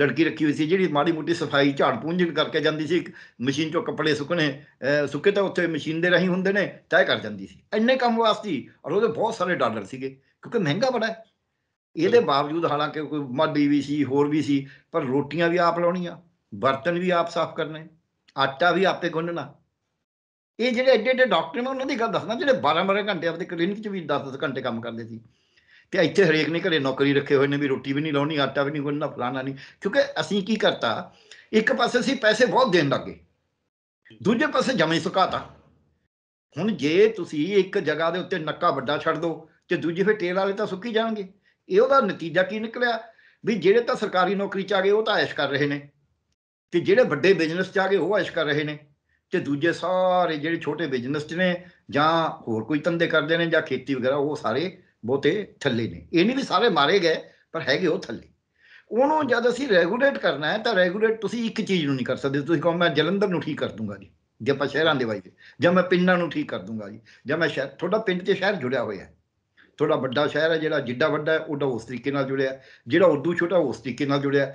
ਲੜਕੀ ਰੱਖੀ ਹੋਈ ਸੀ ਜਿਹੜੀ ਮਾੜੀ ਮੋਟੀ ਸਫਾਈ ਝਾੜ ਪੂੰਝਣ ਕਰਕੇ ਜਾਂਦੀ ਸੀ ਮਸ਼ੀਨ ਚੋਂ ਕੱਪੜੇ ਸੁੱਕਣੇ ਸੁੱਕੇ ਤਾਂ ਉੱਥੇ ਮਸ਼ੀਨ ਦੇ ਰਹੀ ਹੁੰਦੇ ਨੇ ਚਾਹ ਕਰ ਜਾਂਦੀ ਸੀ ਇੰਨੇ ਕੰਮ ਵਾਸਤੇ ਔਰ ਉਹਦੇ ਬਹੁਤ ਸਾਰੇ ਡਾਲਰ ਸੀਗੇ ਕਿਉਂਕਿ ਮਹਿੰਗਾ ਬੜਾ ਇਹਦੇ ਬਾਵਜੂਦ ਹਾਲਾਂਕਿ ਕੋਈ ਮਾੜੀ ਵੀ ਸੀ ਹੋਰ ਵੀ ਸੀ ਪਰ ਰੋਟੀਆਂ ਵੀ ਆਪ ਲਾਉਣੀਆਂ ਬਰਤਨ ਵੀ ਆਪ ਸਾਫ਼ ਕਰਨੇ ਆਟਾ ਵੀ ਆਪੇ ਗੁੰਨਣਾ ਇਹ ਜਿਹੜੇ ਐਡੇ ਐਡੇ ਡਾਕਟਰ ਨੇ ਉਹਨਾਂ ਦੀ ਗੱਲ ਦੱਸਣਾ ਜਿਹੜੇ 12 12 ਘੰਟੇ ਆਪਦੇ ਕਲੀਨਿਕ 'ਚ ਵੀ 10-10 ਘੰਟੇ ਕੰਮ ਕਰਦੇ ਸੀ ਕਿ ਇੱਥੇ ਹਰੇਕ ਨੇ ਘਰੇ ਨੌਕਰੀ ਰੱਖੇ ਹੋਏ ਨੇ ਵੀ ਰੋਟੀ ਵੀ ਨਹੀਂ ਲਾਉਣੀ ਆਟਾ ਵੀ ਨਹੀਂ ਗੁੰਨਣਾ ਫਲਾਣਾ ਨਹੀਂ ਕਿਉਂਕਿ ਅਸੀਂ ਕੀ ਕਰਤਾ ਇੱਕ ਪਾਸੇ ਅਸੀਂ ਪੈਸੇ ਬਹੁਤ ਦੇਣ ਲੱਗੇ ਦੂਜੇ ਪਾਸੇ ਜਮੇ ਸੁਕਾਤਾ ਹੁਣ ਜੇ ਤੁਸੀਂ ਇੱਕ ਜਗ੍ਹਾ ਦੇ ਉੱਤੇ ਨੱਕਾ ਵੱਡਾ ਛੱਡ ਦਿਓ ਤੇ ਦੂਜੇ ਫੇ ਟੇਲ ਵਾਲੇ ਤਾਂ ਸੁੱਕੀ ਜਾਣਗੇ ਇਹ ਉਹਦਾ ਨਤੀਜਾ ਕੀ ਨਿਕਲਿਆ ਵੀ ਜਿਹੜੇ ਤਾਂ ਸਰਕਾਰੀ ਨੌਕਰੀ ਚ ਆ ਗਏ ਉਹ ਤਾਂ ਐਸ਼ ਕਰ ਰਹੇ ਨੇ ਤੇ ਜਿਹੜੇ ਵੱਡੇ ਬਿਜ਼ਨਸ ਚ ਆ ਗਏ ਉਹ ਐਸ਼ ਕਰ ਰਹੇ ਨੇ ਤੇ ਦੂਜੇ ਸਾਰੇ ਜਿਹੜੇ ਛੋਟੇ ਬਿਜ਼ਨਸ ਨੇ ਜਾਂ ਹੋਰ ਕੋਈ ਧੰਦੇ ਕਰਦੇ ਨੇ ਜਾਂ ਖੇਤੀ ਵਗੈਰਾ ਉਹ ਸਾਰੇ ਬਹੁਤੇ ਥੱਲੇ ਨੇ ਇਹ ਨਹੀਂ ਵੀ ਸਾਰੇ ਮਾਰੇ ਗਏ ਪਰ ਹੈਗੇ ਉਹ ਥੱਲੇ ਉਹਨੂੰ ਜਦ ਅਸੀਂ ਰੈਗੂਲੇਟ ਕਰਨਾ ਹੈ ਤਾਂ ਰੈਗੂਲੇਟ ਤੁਸੀਂ ਇੱਕ ਚੀਜ਼ ਨੂੰ ਨਹੀਂ ਕਰ ਸਕਦੇ ਤੁਸੀਂ ਕਹੋ ਮੈਂ ਜਲੰਧਰ ਨੂੰ ਠੀਕ ਕਰ ਦੂੰਗਾ ਜੀ ਜੇ ਆਪਾਂ ਸ਼ਹਿਰਾਂ ਦੇ ਵਾਈਜ਼ ਜਾਂ ਮੈਂ ਪਿੰਡਾਂ ਨੂੰ ਠੀਕ ਕਰ ਦੂੰਗਾ ਜੀ ਜਾਂ ਮੈਂ ਸ਼ਹਿਰ ਤੁਹਾਡਾ ਪਿੰਡ ਤੇ ਸ਼ਹਿਰ ਜੁੜਿਆ ਹੋਇਆ ਹੈ ਥੋੜਾ ਵੱਡਾ ਸ਼ਹਿਰ ਹੈ ਜਿਹੜਾ ਜਿੱਡਾ ਵੱਡਾ ਹੈ ਉਹਦਾ ਉਸ ਤਰੀਕੇ ਨਾਲ ਜੁੜਿਆ ਜਿਹੜਾ ਉਦੋਂ ਛੋਟਾ ਉਸ ਤਰੀਕੇ ਨਾਲ ਜੁੜਿਆ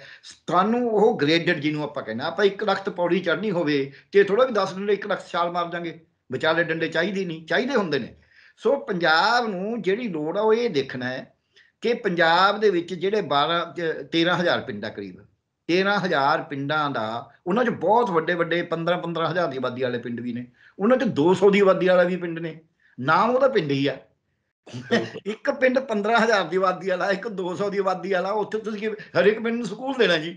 ਤੁਹਾਨੂੰ ਉਹ ਗ੍ਰੇਡਡ ਜਿਹਨੂੰ ਆਪਾਂ ਕਹਿੰਦੇ ਆਪਾਂ ਇੱਕ ਲੱਖ ਪੌੜੀ ਚੜ੍ਹਨੀ ਹੋਵੇ ਤੇ ਥੋੜਾ ਵੀ 10 ਡੰਡੇ ਇੱਕ ਲੱਖ ਛਾਲ ਮਾਰ ਜਾਾਂਗੇ ਵਿਚਾਲੇ ਡੰਡੇ ਚਾਹੀਦੇ ਨਹੀਂ ਚਾਹੀਦੇ ਹੁੰਦੇ ਨੇ ਸੋ ਪੰਜਾਬ ਨੂੰ ਜਿਹੜੀ ਲੋੜ ਆ ਉਹ ਇਹ ਦੇਖਣਾ ਹੈ ਕਿ ਪੰਜਾਬ ਦੇ ਵਿੱਚ ਜਿਹੜੇ 12 13000 ਪਿੰਡਾਂ ਕਰੀਬ 13000 ਪਿੰਡਾਂ ਦਾ ਉਹਨਾਂ 'ਚ ਬਹੁਤ ਵੱਡੇ ਵੱਡੇ 15 15000 ਦੀ ਆਬਾਦੀ ਵਾਲੇ ਪਿੰਡ ਵੀ ਨੇ ਉਹਨਾਂ 'ਚ 200 ਦੀ ਆਬਾਦੀ ਵਾਲਾ ਵੀ ਪਿੰਡ ਨੇ ਨਾਮ ਉਹਦਾ ਪਿੰਡ ਹੀ ਆ ਇੱਕ ਪਿੰਡ 15000 ਦੀ ਆਬਾਦੀ ਵਾਲਾ ਇੱਕ 200 ਦੀ ਆਬਾਦੀ ਵਾਲਾ ਉੱਥੇ ਤੁਸੀਂ ਹਰੇਕ ਪਿੰਡ ਨੂੰ ਸਕੂਲ ਦੇਣਾ ਜੀ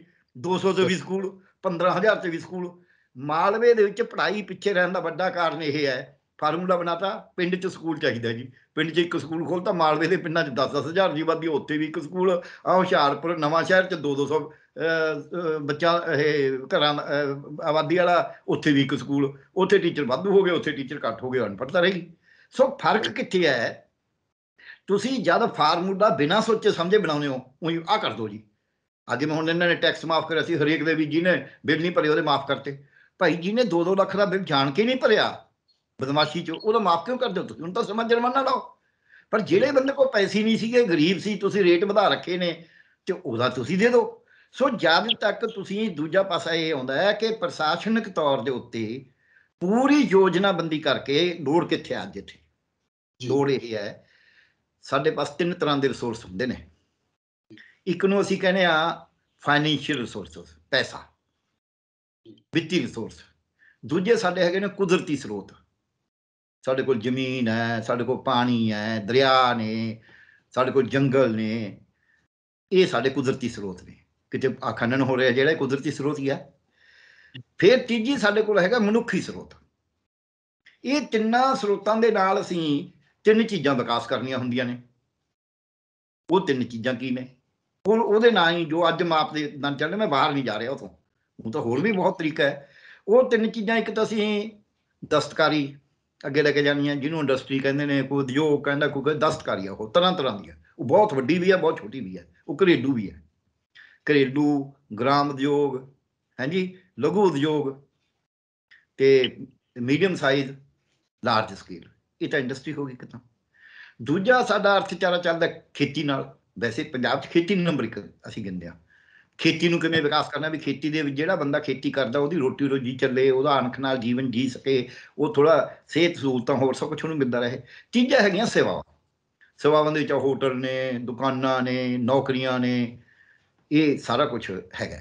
200 ਤੋਂ ਵੀ ਸਕੂਲ 15000 ਤੋਂ ਵੀ ਸਕੂਲ ਮਾਲਵੇ ਦੇ ਵਿੱਚ ਪੜ੍ਹਾਈ ਪਿੱਛੇ ਰਹਿਣ ਦਾ ਵੱਡਾ ਕਾਰਨ ਇਹ ਹੈ ਫਾਰਮੂਲਾ ਬਣਾਤਾ ਪਿੰਡ 'ਚ ਸਕੂਲ ਚਾਹੀਦਾ ਜੀ ਪਿੰਡ 'ਚ ਇੱਕ ਸਕੂਲ ਖੋਲਤਾ ਮਾਲਵੇ ਦੇ ਪਿੰਡਾਂ 'ਚ 10-10 ਹਜ਼ਾਰ ਦੀ ਵਾਦੀ ਉੱਥੇ ਵੀ ਇੱਕ ਸਕੂਲ ਆ ਹੁਸ਼ਿਆਰਪੁਰ ਨਵਾਂ ਸ਼ਹਿਰ 'ਚ 2-200 ਬੱਚਾ ਇਹ ਘਰਾਂ ਆਬਾਦੀ ਵਾਲਾ ਉੱਥੇ ਵੀ ਇੱਕ ਸਕੂਲ ਉੱਥੇ ਟੀਚਰ ਵਾਧੂ ਹੋ ਗਏ ਉੱਥੇ ਟੀਚਰ ਘੱਟ ਹੋ ਗਏ ਅਨਪੜਤਾ ਰਹੀ ਸੋ ਫਰਕ ਕਿੱਥੇ ਹੈ ਤੁਸੀਂ ਜਦ ਫਾਰਮੂਲਾ ਬਿਨਾਂ ਸੋਚੇ ਸਮਝੇ ਬਣਾਉਨੇ ਹੋ ਉਹੀ ਆ ਕਰ ਦਿਓ ਜੀ ਅੱਜ ਮੈਂ ਹੁਣ ਇਹਨਾਂ ਨੇ ਟੈਕਸ ਮਾਫ ਕਰਿਆ ਸੀ ਹਰੇਕ ਦੇ ਵੀ ਜਿਹਨੇ ਬਿੱਲ ਨਹੀਂ ਭਰੇ ਉਹਦੇ ਮਾਫ ਕਰਤੇ ਭਾਈ ਜੀ ਨੇ 2-2 ਲੱਖ ਦਾ ਬਿੱਲ ਜਾਣ ਕੇ ਨਹੀਂ ਭਰਿਆ ਬਦਮਾਸ਼ੀ ਚ ਉਹਦਾ ਮਾਫ ਕਿਉਂ ਕਰਦੇ ਹੋ ਤੁਸੀਂ ਹੁਣ ਤਾਂ ਸਮਾਂ ਜੁਰਮਾਨਾ ਲਾਓ ਪਰ ਜਿਹੜੇ ਬੰਦੇ ਕੋਲ ਪੈਸੇ ਨਹੀਂ ਸੀਗੇ ਗਰੀਬ ਸੀ ਤੁਸੀਂ ਰੇਟ ਵਧਾ ਰੱਖੇ ਨੇ ਤੇ ਉਹਦਾ ਤੁਸੀਂ ਦੇ ਦਿਓ ਸੋ ਜਦ ਤੱਕ ਤੁਸੀਂ ਦੂਜਾ ਪਾਸਾ ਇਹ ਆਉਂਦਾ ਹੈ ਕਿ ਪ੍ਰਸ਼ਾਸਨਿਕ ਤੌਰ ਦੇ ਉੱਤੇ ਪੂਰੀ ਯੋਜਨਾਬੰਦੀ ਕਰਕੇ ਲੋੜ ਕਿੱਥੇ ਆ ਜਿੱਥੇ ਲੋੜ ਇਹ ਹੈ ਸਾਡੇ ਪਾਸ ਤਿੰਨ ਤਰ੍ਹਾਂ ਦੇ ਰਿਸੋਰਸ ਹੁੰਦੇ ਨੇ ਇੱਕ ਨੂੰ ਅਸੀਂ ਕਹਿੰਦੇ ਆ ਫਾਈਨੈਂਸ਼ੀਅਲ ਰਿਸੋਰਸ ਪੈਸਾ ਵਿੱਤੀ ਰਿਸੋਰਸ ਦੂਜੇ ਸਾਡੇ ਹੈਗੇ ਨੇ ਕੁਦਰਤੀ ਸਰੋਤ ਸਾਡੇ ਕੋਲ ਜ਼ਮੀਨ ਹੈ ਸਾਡੇ ਕੋਲ ਪਾਣੀ ਹੈ ਦਰਿਆ ਨੇ ਸਾਡੇ ਕੋਲ ਜੰਗਲ ਨੇ ਇਹ ਸਾਡੇ ਕੁਦਰਤੀ ਸਰੋਤ ਨੇ ਕਿਤੇ ਆਖਣਨ ਹੋ ਰਿਹਾ ਜਿਹੜਾ ਕੁਦਰਤੀ ਸਰੋਤ ਹੀ ਹੈ ਫਿਰ ਤੀਜੀ ਸਾਡੇ ਕੋਲ ਹੈਗਾ ਮਨੁੱਖੀ ਸਰੋਤ ਇਹ ਤਿੰਨਾ ਸਰੋਤਾਂ ਦੇ ਨਾਲ ਅਸੀਂ ਤਿੰਨ ਚੀਜ਼ਾਂ ਵਿਕਾਸ ਕਰਨੀਆਂ ਹੁੰਦੀਆਂ ਨੇ ਉਹ ਤਿੰਨ ਚੀਜ਼ਾਂ ਕੀ ਨੇ ਉਹ ਉਹਦੇ ਨਾਲ ਹੀ ਜੋ ਅੱਜ ਮਾਪ ਦੇ ਨਾਲ ਚੱਲਦੇ ਮੈਂ ਬਾਹਰ ਨਹੀਂ ਜਾ ਰਿਹਾ ਉਥੋਂ ਉਹ ਤਾਂ ਹੋਰ ਵੀ ਬਹੁਤ ਤਰੀਕਾ ਹੈ ਉਹ ਤਿੰਨ ਚੀਜ਼ਾਂ ਇੱਕ ਤਾਂ ਅਸੀਂ ਦਸਤਕਾਰੀ ਅੱਗੇ ਲੈ ਕੇ ਜਾਣੀਆਂ ਜਿਹਨੂੰ ਇੰਡਸਟਰੀ ਕਹਿੰਦੇ ਨੇ ਕੋਈ ਉਦਯੋਗ ਕਹਿੰਦਾ ਕੋਈ ਆ ਉਹ ਤਰ੍ਹਾਂ ਤਰ੍ਹਾਂ ਦੀਆਂ ਉਹ ਬਹੁਤ ਵੱਡੀ ਵੀ ਆ ਬਹੁਤ ਛੋਟੀ ਵੀ ਆ ਉਹ ਘਰੇਲੂ ਵੀ ਆ ਘਰੇਲੂ ਗ੍ਰਾਮ ਉਦਯੋਗ ਹਾਂਜੀ ਲਘੂ ਉਦਯੋਗ ਤੇ ਮੀਡੀਅਮ ਸਾਈਜ਼ ਲਾਰਜ ਸਕੇਲ ਇਹ ਤਾਂ ਇੰਡਸਟਰੀ ਹੋ ਗਈ ਕਿਤਾ ਦੂਜਾ ਸਾਡਾ ਅਰਥਚਾਰਾ ਚੱਲਦਾ ਖੇਤੀ ਨਾਲ ਵੈਸੇ ਪੰਜਾਬ 'ਚ ਖੇਤੀ ਨੰਬਰ 1 ਅਸੀਂ ਗਿੰਦੇ ਆ ਖੇਤੀ ਨੂੰ ਕਿਵੇਂ ਵਿਕਾਸ ਕਰਨਾ ਵੀ ਖੇਤੀ ਦੇ ਵਿੱਚ ਜਿਹੜਾ ਬੰਦਾ ਖੇਤੀ ਕਰਦਾ ਉਹਦੀ ਰੋਟੀ ਰੋਜੀ ਚੱਲੇ ਉਹਦਾ ਅਣਖ ਨਾਲ ਜੀਵਨ ਜੀ ਸਕੇ ਉਹ ਥੋੜਾ ਸਿਹਤ ਸਹੂਲਤਾਂ ਹੋਰ ਸਭ ਕੁਝ ਉਹਨੂੰ ਮਿਲਦਾ ਰਹੇ ਤੀਜਾ ਹੈਗੀਆਂ ਸੇਵਾਵਾਂ ਸੇਵਾਵਾਂ ਦੇ ਵਿੱਚ ਹੋਟਲ ਨੇ ਦੁਕਾਨਾਂ ਨੇ ਨੌਕਰੀਆਂ ਨੇ ਇਹ ਸਾਰਾ ਕੁਝ ਹੈਗਾ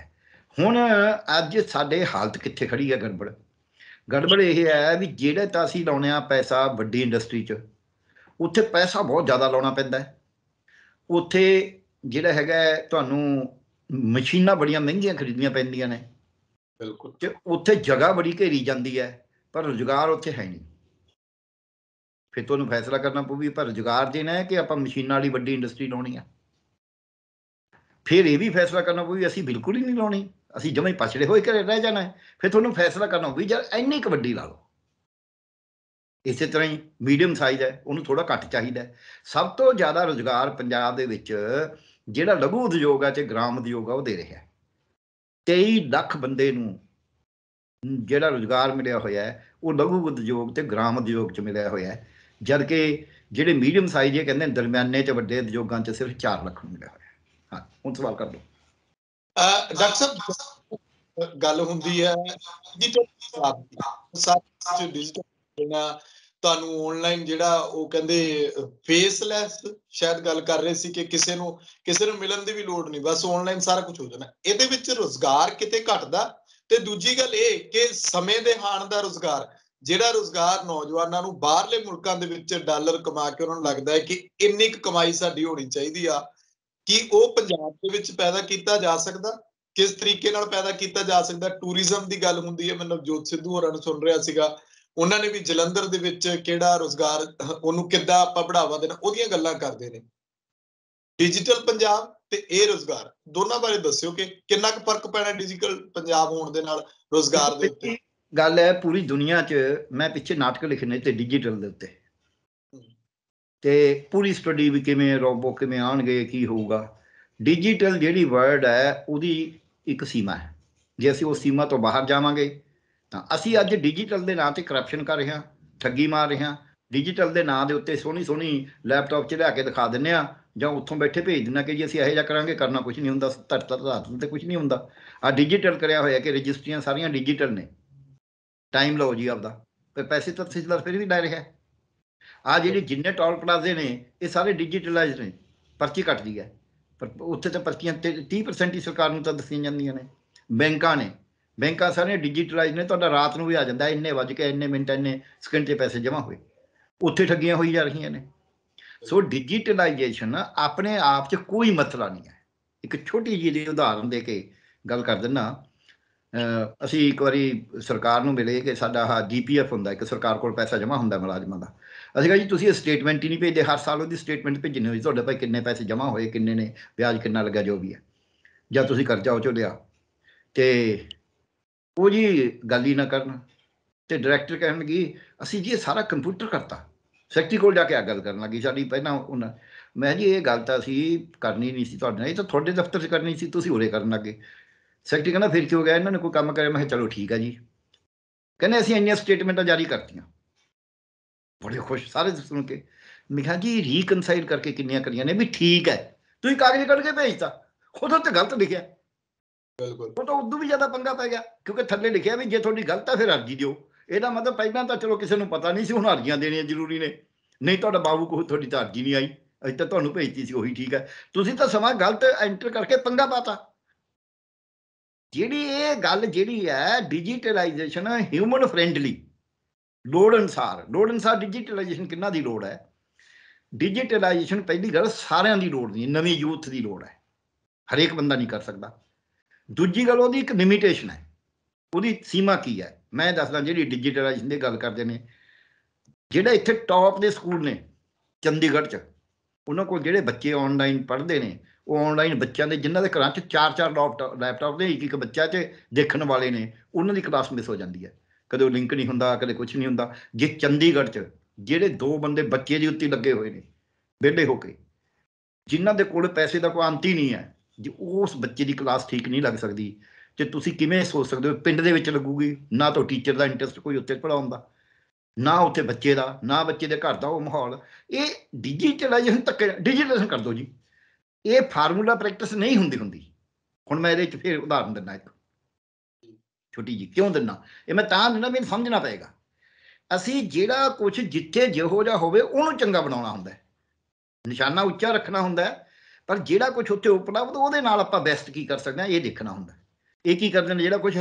ਹੁਣ ਅੱਜ ਸਾਡੇ ਹਾਲਤ ਕਿੱਥੇ ਖੜੀ ਹੈ ਗੜਬੜ ਗੜਬੜ ਇਹ ਹੈ ਵੀ ਜਿਹੜਾ ਤਾਂ ਅਸੀਂ ਲਾਉਨੇ ਆ ਪੈਸਾ ਵੱਡੀ ਇੰਡਸਟਰੀ 'ਚ ਉੱਥੇ ਪੈਸਾ ਬਹੁਤ ਜ਼ਿਆਦਾ ਲਾਉਣਾ ਪੈਂਦਾ ਉੱਥੇ ਜਿਹੜਾ ਹੈਗਾ ਤੁਹਾਨੂੰ ਮਸ਼ੀਨਾਂ ਬੜੀਆਂ ਮਹਿੰਗੀਆਂ ਖਰੀਦਣੀਆਂ ਪੈਂਦੀਆਂ ਨੇ ਬਿਲਕੁਲ ਤੇ ਉੱਥੇ ਜਗ੍ਹਾ ਬੜੀ ਘੇਰੀ ਜਾਂਦੀ ਹੈ ਪਰ ਰੁਜ਼ਗਾਰ ਉੱਥੇ ਹੈ ਨਹੀਂ ਫਿਰ ਤੁਹਾਨੂੰ ਫੈਸਲਾ ਕਰਨਾ ਪਊ ਵੀ ਪਰ ਰੁਜ਼ਗਾਰ ਦੇਣਾ ਹੈ ਕਿ ਆਪਾਂ ਮਸ਼ੀਨਾਂ ਵਾਲੀ ਵੱਡੀ ਇੰਡਸਟਰੀ ਲਾਉਣੀ ਆ ਫਿਰ ਇਹ ਵੀ ਫੈਸਲਾ ਕਰਨਾ ਪਊ ਵੀ ਅਸੀਂ ਬਿਲਕੁਲ ਹੀ ਨਹੀਂ ਲਾਉਣੀ ਅਸੀਂ ਜਮੇ ਪਛੜੇ ਹੋਏ ਘਰੇ ਰਹਿ ਜਾਣਾ ਫਿਰ ਤੁਹਾਨੂੰ ਫੈਸਲਾ ਕਰਨਾ ਪਊ ਯਾਰ ਇੰਨੀ ਕੁ ਵੱਡੀ ਲਾ ਲਓ ਇਸੇ ਤਰ੍ਹਾਂ ਹੀ ਮੀਡੀਅਮ ਸਾਈਜ਼ ਹੈ ਉਹਨੂੰ ਥੋੜਾ ਘੱਟ ਚਾਹੀਦਾ ਸਭ ਤੋਂ ਜ਼ਿਆਦਾ ਰੁਜ਼ਗਾਰ ਪੰਜਾਬ ਦੇ ਵਿੱਚ ਜਿਹੜਾ ਲਘੂ ਉਦਯੋਗ ਆ ਤੇ ਗ੍ਰਾਮ ਉਦਯੋਗ ਆ ਉਹ ਦੇ ਰਿਹਾ 23 ਲੱਖ ਬੰਦੇ ਨੂੰ ਜਿਹੜਾ ਰੋਜ਼ਗਾਰ ਮਿਲਿਆ ਹੋਇਆ ਹੈ ਉਹ ਲਘੂ ਉਦਯੋਗ ਤੇ ਗ੍ਰਾਮ ਉਦਯੋਗ ਚ ਮਿਲਿਆ ਹੋਇਆ ਹੈ ਜਦ ਕਿ ਜਿਹੜੇ ਮੀਡੀਅਮ ਸਾਈਜ਼ ਇਹ ਕਹਿੰਦੇ ਦਰਮਿਆਨੇ ਚ ਵੱਡੇ ਉਦਯੋਗਾਂ ਚ ਸਿਰਫ 4 ਲੱਖ ਨੂੰ ਮਿਲਿਆ ਹੋਇਆ ਹਾਂ ਹੁਣ ਸਵਾਲ ਕਰ ਲਓ ਡਾਕਟਰ ਸਾਹਿਬ ਗੱਲ ਹੁੰਦੀ ਹੈ ਡਿਜੀਟਲ ਸਾਥ ਚ ਡਿਜੀਟਲ ਤੁਹਾਨੂੰ ਆਨਲਾਈਨ ਜਿਹੜਾ ਉਹ ਕਹਿੰਦੇ ਫੇਸਲੈਸ ਸ਼ਾਇਦ ਗੱਲ ਕਰ ਰਹੇ ਸੀ ਕਿ ਕਿਸੇ ਨੂੰ ਕਿਸੇ ਨੂੰ ਮਿਲਣ ਦੀ ਵੀ ਲੋੜ ਨਹੀਂ ਬਸ ਆਨਲਾਈਨ ਸਾਰਾ ਕੁਝ ਹੋ ਜਾਣਾ ਇਹਦੇ ਵਿੱਚ ਰੋਜ਼ਗਾਰ ਕਿਤੇ ਘਟਦਾ ਤੇ ਦੂਜੀ ਗੱਲ ਇਹ ਕਿ ਸਮੇਂ ਦੇ ਹਾਣ ਦਾ ਰੋਜ਼ਗਾਰ ਜਿਹੜਾ ਰੋਜ਼ਗਾਰ ਨੌਜਵਾਨਾਂ ਨੂੰ ਬਾਹਰਲੇ ਮੁਲਕਾਂ ਦੇ ਵਿੱਚ ਡਾਲਰ ਕਮਾ ਕੇ ਉਹਨਾਂ ਨੂੰ ਲੱਗਦਾ ਹੈ ਕਿ ਇੰਨੀ ਕੁ ਕਮਾਈ ਸਾਡੀ ਹੋਣੀ ਚਾਹੀਦੀ ਆ ਕਿ ਉਹ ਪੰਜਾਬ ਦੇ ਵਿੱਚ ਪੈਦਾ ਕੀਤਾ ਜਾ ਸਕਦਾ ਕਿਸ ਤਰੀਕੇ ਨਾਲ ਪੈਦਾ ਕੀਤਾ ਜਾ ਸਕਦਾ ਟੂਰਿਜ਼ਮ ਦੀ ਗੱਲ ਹੁੰਦੀ ਹੈ ਮੈਂ ਨਵਜੋਤ ਸਿੱਧੂ ਹੋਰਾਂ ਨੂੰ ਸੁਣ ਰਿਹਾ ਸੀਗਾ ਉਹਨਾਂ ਨੇ ਵੀ ਜਲੰਧਰ ਦੇ ਵਿੱਚ ਕਿਹੜਾ ਰੋਜ਼ਗਾਰ ਉਹਨੂੰ ਕਿੱਦਾਂ ਆਪਾਂ ਵਧਾਵਾ ਦੇਣਾ ਉਹਦੀਆਂ ਗੱਲਾਂ ਕਰਦੇ ਨੇ ਡਿਜੀਟਲ ਪੰਜਾਬ ਤੇ ਇਹ ਰੋਜ਼ਗਾਰ ਦੋਨਾਂ ਬਾਰੇ ਦੱਸਿਓ ਕਿ ਕਿੰਨਾ ਕੁ ਫਰਕ ਪੈਣਾ ਡਿਜੀਟਲ ਪੰਜਾਬ ਹੋਣ ਦੇ ਨਾਲ ਰੋਜ਼ਗਾਰ ਦੇ ਉੱਤੇ ਗੱਲ ਹੈ ਪੂਰੀ ਦੁਨੀਆ 'ਚ ਮੈਂ ਪਿੱਛੇ ਨਾਟਕ ਲਿਖਨੇ ਤੇ ਡਿਜੀਟਲ ਦੇ ਉੱਤੇ ਤੇ ਪੂਰੀ ਸਟੱਡੀ ਵੀ ਕਿਵੇਂ ਰੋਬੋ ਕਿਵੇਂ ਆਣਗੇ ਕੀ ਹੋਊਗਾ ਡਿਜੀਟਲ ਜਿਹੜੀ ਵਰਡ ਹੈ ਉਹਦੀ ਇੱਕ ਸੀਮਾ ਹੈ ਜੇ ਅਸੀਂ ਉਸ ਸੀਮਾ ਤੋਂ ਬਾਹਰ ਜਾਵਾਂਗੇ ਤਾਂ ਅਸੀਂ ਅੱਜ ਡਿਜੀਟਲ ਦੇ ਨਾਂ ਤੇ ਕਰਪਸ਼ਨ ਕਰ ਰਹੇ ਹਾਂ ਠੱਗੀ ਮਾਰ ਰਹੇ ਹਾਂ ਡਿਜੀਟਲ ਦੇ ਨਾਂ ਦੇ ਉੱਤੇ ਸੋਹਣੀ ਸੋਹਣੀ ਲੈਪਟਾਪ 'ਚ ਲਿਆ ਕੇ ਦਿਖਾ ਦਿੰਨੇ ਆ ਜਾਂ ਉੱਥੋਂ ਬੈਠੇ ਭੇਜ ਦਿੰਨਾ ਕਿ ਜੀ ਅਸੀਂ ਇਹੋ ਜਿਹਾ ਕਰਾਂਗੇ ਕਰਨਾ ਕੁਝ ਨਹੀਂ ਹੁੰਦਾ ਧਰਤ ਧਰਤ ਤੇ ਕੁਝ ਨਹੀਂ ਹੁੰਦਾ ਆ ਡਿਜੀਟਲ ਕਰਿਆ ਹੋਇਆ ਕਿ ਰਜਿਸਟਰੀਆਂ ਸਾਰੀਆਂ ਡਿਜੀਟਲ ਨੇ ਟਾਈਮ ਲਓ ਜੀ ਆਪਦਾ ਪਰ ਪੈਸੇ ਤਾਂ ਤਹਿਸੀਲਦਾਰ ਫਿਰ ਵੀ ਡਾਇ ਰਿਹਾ ਆ ਜਿਹੜੇ ਜਿੰਨੇ ਟੋਲ ਪਲਾਜ਼ੇ ਨੇ ਇਹ ਸਾਰੇ ਡਿਜੀਟਲਾਈਜ਼ਡ ਨੇ ਪਰਚੀ ਕੱਟਦੀ ਹੈ ਪਰ ਉੱਥੇ ਤਾਂ ਪਰਚੀਆਂ 30% ਹੀ ਸਰਕਾਰ ਨੂੰ ਤਾਂ ਦਸੀਆਂ ਜਾਂਦੀਆਂ ਨੇ ਬੈਂਕਾਂ ਨੇ ਬੈਂਕਾਂ ਸਾਰੇ ਡਿਜੀਟਲਾਈਜ਼ ਨੇ ਤੁਹਾਡਾ ਰਾਤ ਨੂੰ ਵੀ ਆ ਜਾਂਦਾ ਇੰਨੇ ਵਜ ਕੇ ਇੰਨੇ ਮਿੰਟ ਇੰਨੇ ਸਕਿੰਟ 'ਚ ਪੈਸੇ ਜਮ੍ਹਾਂ ਹੋਏ ਉੱਥੇ ਠੱਗੀਆਂ ਹੋਈ ਜਾ ਰਹੀਆਂ ਨੇ ਸੋ ਡਿਜੀਟਲਾਈਜੇਸ਼ਨ ਆਪਣੇ ਆਪ 'ਚ ਕੋਈ ਮਤਲਬ ਨਹੀਂ ਹੈ ਇੱਕ ਛੋਟੀ ਜਿਹੀ ਦੇ ਉਦਾਹਰਨ ਦੇ ਕੇ ਗੱਲ ਕਰ ਦਿੰਨਾ ਅਸੀਂ ਇੱਕ ਵਾਰੀ ਸਰਕਾਰ ਨੂੰ ਮਿਲੇ ਕਿ ਸਾਡਾ ਆ ਡੀਪੀਐਫ ਹੁੰਦਾ ਇੱਕ ਸਰਕਾਰ ਕੋਲ ਪੈਸਾ ਜਮ੍ਹਾਂ ਹੁੰਦਾ ਮੁਲਾਜ਼ਮਾਂ ਦਾ ਅਸੀਂ ਕਹਿੰਦੇ ਤੁਸੀਂ ਇਹ ਸਟੇਟਮੈਂਟ ਹੀ ਨਹੀਂ ਭੇਜਦੇ ਹਰ ਸਾਲ ਉਹਦੀ ਸਟੇਟਮੈਂਟ ਭੇਜਣੀ ਹੋਈ ਤੁਹਾਡੇ ਭਾਈ ਕਿੰਨੇ ਪੈਸੇ ਜਮ੍ਹਾਂ ਹੋਏ ਕਿੰਨੇ ਨੇ ਵਿਆਜ ਕਿੰਨਾ ਲੱਗਾ ਜੋ ਵੀ ਹੈ ਜਾਂ ਤੁਸੀਂ ਕਰਜ਼ਾ ਉਹ ਚੋ ਲਿਆ ਤੇ ਉਹ ਜੀ ਗੱਲ ਹੀ ਨਾ ਕਰਨ ਤੇ ਡਾਇਰੈਕਟਰ ਕਹਿਣਗੇ ਅਸੀਂ ਜੀ ਇਹ ਸਾਰਾ ਕੰਪਿਊਟਰ ਕਰਤਾ ਸੈਕਟਰੀ ਕੋਲ ਜਾ ਕੇ ਆ ਗੱਲ ਕਰਨ ਲੱਗੀ ਸਾਡੀ ਪਹਿਲਾਂ ਉਹਨਾਂ ਮੈਂ ਜੀ ਇਹ ਗੱਲ ਤਾਂ ਅਸੀਂ ਕਰਨੀ ਨਹੀਂ ਸੀ ਤੁਹਾਡੇ ਨਾਲ ਇਹ ਤਾਂ ਤੁਹਾਡੇ ਦਫ਼ਤਰ 'ਚ ਕਰਨੀ ਸੀ ਤੁਸੀਂ ਹੋਰੇ ਕਰਨ ਲੱਗੇ ਸੈਕਟਰੀ ਕਹਿੰਦਾ ਫਿਰ ਕਿਉਂ ਗਿਆ ਇਹਨਾਂ ਨੇ ਕੋਈ ਕੰਮ ਕਰਿਆ ਮੈਂ ਚਲੋ ਠੀਕ ਆ ਜੀ ਕਹਿੰਦੇ ਅਸੀਂ ਇੰਨੀਆਂ ਸਟੇਟਮੈਂਟਾਂ ਜਾਰੀ ਕਰਤੀਆਂ ਬੜੇ ਖੁਸ਼ ਸਾਰੇ ਸੁਣ ਕੇ ਮੈਂ ਕਿਹਾ ਜੀ ਰੀਕਨਸਾਈਲ ਕਰਕੇ ਕਿੰਨੀਆਂ ਕਰੀਆਂ ਨੇ ਵੀ ਠੀਕ ਹੈ ਤੁਸੀਂ ਕਾਗਜ਼ ਕੱਢ ਕੇ ਭੇਜਤਾ ਖੁਦ ਤੇ ਗਲਤ ਲਿਖਿਆ ਬਿਲਕੁਲ ਉਹ ਤਾਂ ਉਦੋਂ ਵੀ ਜ਼ਿਆਦਾ ਪੰਗਾ ਪੈ ਗਿਆ ਕਿਉਂਕਿ ਥੱਲੇ ਲਿਖਿਆ ਵੀ ਜੇ ਤੁਹਾਡੀ ਗਲਤ ਹੈ ਫਿਰ ਅਰਜੀ ਦਿਓ ਇਹਦਾ ਮਤਲਬ ਪਹਿਲਾਂ ਤਾਂ ਚਲੋ ਕਿਸੇ ਨੂੰ ਪਤਾ ਨਹੀਂ ਸੀ ਹੁਣ ਅਰਜੀਆਂ ਦੇਣੀਆਂ ਜ਼ਰੂਰੀ ਨੇ ਨਹੀਂ ਤੁਹਾਡਾ ਬਾਬੂ ਕੋਈ ਤੁਹਾਡੀ ਤਾਂ ਅਰਜੀ ਨਹੀਂ ਆਈ ਅਜੇ ਤਾਂ ਤੁਹਾਨੂੰ ਭੇਜਤੀ ਸੀ ਉਹੀ ਠੀਕ ਹੈ ਤੁਸੀਂ ਤਾਂ ਸਮਾਂ ਗਲਤ ਐਂਟਰ ਕਰਕੇ ਪੰਗਾ ਪਾਤਾ ਜਿਹੜੀ ਇਹ ਗੱਲ ਜਿਹੜੀ ਹੈ ਡਿਜੀਟਲਾਈਜੇਸ਼ਨ ਹਿਊਮਨ ਫ੍ਰੈਂਡਲੀ ਲੋੜ ਅਨਸਾਰ ਲੋੜ ਅਨਸਾਰ ਡਿਜੀਟਲਾਈਜੇਸ਼ਨ ਕਿੰਨਾ ਦੀ ਲੋੜ ਹੈ ਡਿਜੀਟਲਾਈਜੇਸ਼ਨ ਪਹਿਲੀ ਗੱਲ ਸਾਰਿਆਂ ਦੀ ਲੋੜ ਨਹੀਂ ਨਵੀਂ ਯੂਥ ਦੀ ਲੋੜ ਹੈ ਹਰੇਕ ਬੰਦਾ ਨਹੀਂ ਕਰ ਸਕਦਾ ਦੂਜੀ ਗੱਲ ਉਹਦੀ ਇੱਕ ਲਿਮਿਟੇਸ਼ਨ ਹੈ ਉਹਦੀ ਸੀਮਾ ਕੀ ਹੈ ਮੈਂ ਦੱਸਦਾ ਜਿਹੜੀ ਡਿਜੀਟਲਾਈਜੇਸ਼ਨ ਦੀ ਗੱਲ ਕਰਦੇ ਨੇ ਜਿਹੜਾ ਇੱਥੇ ਟੌਪ ਦੇ ਸਕੂਲ ਨੇ ਚੰਡੀਗੜ੍ਹ 'ਚ ਉਹਨਾਂ ਕੋਲ ਜਿਹੜੇ ਬੱਚੇ ਆਨਲਾਈਨ ਪੜ੍ਹਦੇ ਨੇ ਉਹ ਆਨਲਾਈਨ ਬੱਚਿਆਂ ਦੇ ਜਿਨ੍ਹਾਂ ਦੇ ਘਰਾਂ 'ਚ ਚਾਰ-ਚਾਰ ਲੈਪਟਾਪ ਦੇ ਇੱਕ ਇੱਕ ਬੱਚਾ 'ਚ ਦੇਖਣ ਵਾਲੇ ਨੇ ਉਹਨਾਂ ਦੀ ਕਲਾਸ ਮਿਸ ਹੋ ਜਾਂਦੀ ਹੈ ਕਦੇ ਉਹ ਲਿੰਕ ਨਹੀਂ ਹੁੰਦਾ ਕਦੇ ਕੁਝ ਨਹੀਂ ਹੁੰਦਾ ਜੇ ਚੰਡੀਗੜ੍ਹ 'ਚ ਜਿਹੜੇ ਦੋ ਬੰਦੇ ਬੱਚੇ ਦੀ ਉੱਤੇ ਲੱਗੇ ਹੋਏ ਨੇ ਵਿਹਲੇ ਹੋ ਕੇ ਜਿਨ੍ਹਾਂ ਦੇ ਕੋਲ ਪੈਸੇ ਦਾ ਕੋਈ ਅੰਤ ਹੀ ਨਹੀਂ ਹੈ ਜੇ ਉਸ ਬੱਚੇ ਦੀ ਕਲਾਸ ਠੀਕ ਨਹੀਂ ਲੱਗ ਸਕਦੀ ਤੇ ਤੁਸੀਂ ਕਿਵੇਂ ਸੋਚ ਸਕਦੇ ਹੋ ਪਿੰਡ ਦੇ ਵਿੱਚ ਲੱਗੂਗੀ ਨਾ ਤਾਂ ਟੀਚਰ ਦਾ ਇੰਟਰਸਟ ਕੋਈ ਉੱਤੇ ਪੜਾਉਣ ਦਾ ਨਾ ਉੱਥੇ ਬੱਚੇ ਦਾ ਨਾ ਬੱਚੇ ਦੇ ਘਰ ਦਾ ਉਹ ਮਾਹੌਲ ਇਹ ਡਿਜੀਟਲਾਈਜੇਸ਼ਨ ਤੱਕ ਡਿਜੀਟਲਾਈਜੇਸ਼ਨ ਕਰ ਦੋ ਜੀ ਇਹ ਫਾਰਮੂਲਾ ਪ੍ਰੈਕਟਿਸ ਨਹੀਂ ਹੁੰਦੀ ਹੁੰਦੀ ਹੁਣ ਮੈਂ ਇਹਦੇ ਵਿੱਚ ਫੇਰ ਉਦਾਹਰਨ ਦਿੰਦਾ ਇੱਕ ਛੋਟੀ ਜੀ ਕਿਉਂ ਦਿੰਦਾ ਇਹ ਮੈਂ ਤਾਂ ਦਿੰਦਾ ਵੀ ਸਮਝਣਾ ਪਏਗਾ ਅਸੀਂ ਜਿਹੜਾ ਕੁਝ ਜਿੱਥੇ ਜਿਹੋ ਜਾ ਹੋਵੇ ਉਹਨੂੰ ਚੰਗਾ ਬਣਾਉਣਾ ਹੁੰਦਾ ਹੈ ਨਿਸ਼ਾਨਾ ਉੱਚਾ ਰੱਖਣਾ ਹੁੰਦਾ ਹੈ ਪਰ ਜਿਹੜਾ ਕੁਝ ਉੱਥੇ ਉਪਲਬਧ ਉਹਦੇ ਨਾਲ ਆਪਾਂ ਬੈਸਟ ਕੀ ਕਰ ਸਕਦੇ ਆ ਇਹ ਦੇਖਣਾ ਹੁੰਦਾ ਇਹ ਕੀ ਕਰਦੇ ਨੇ ਜਿਹੜਾ ਕੁਝ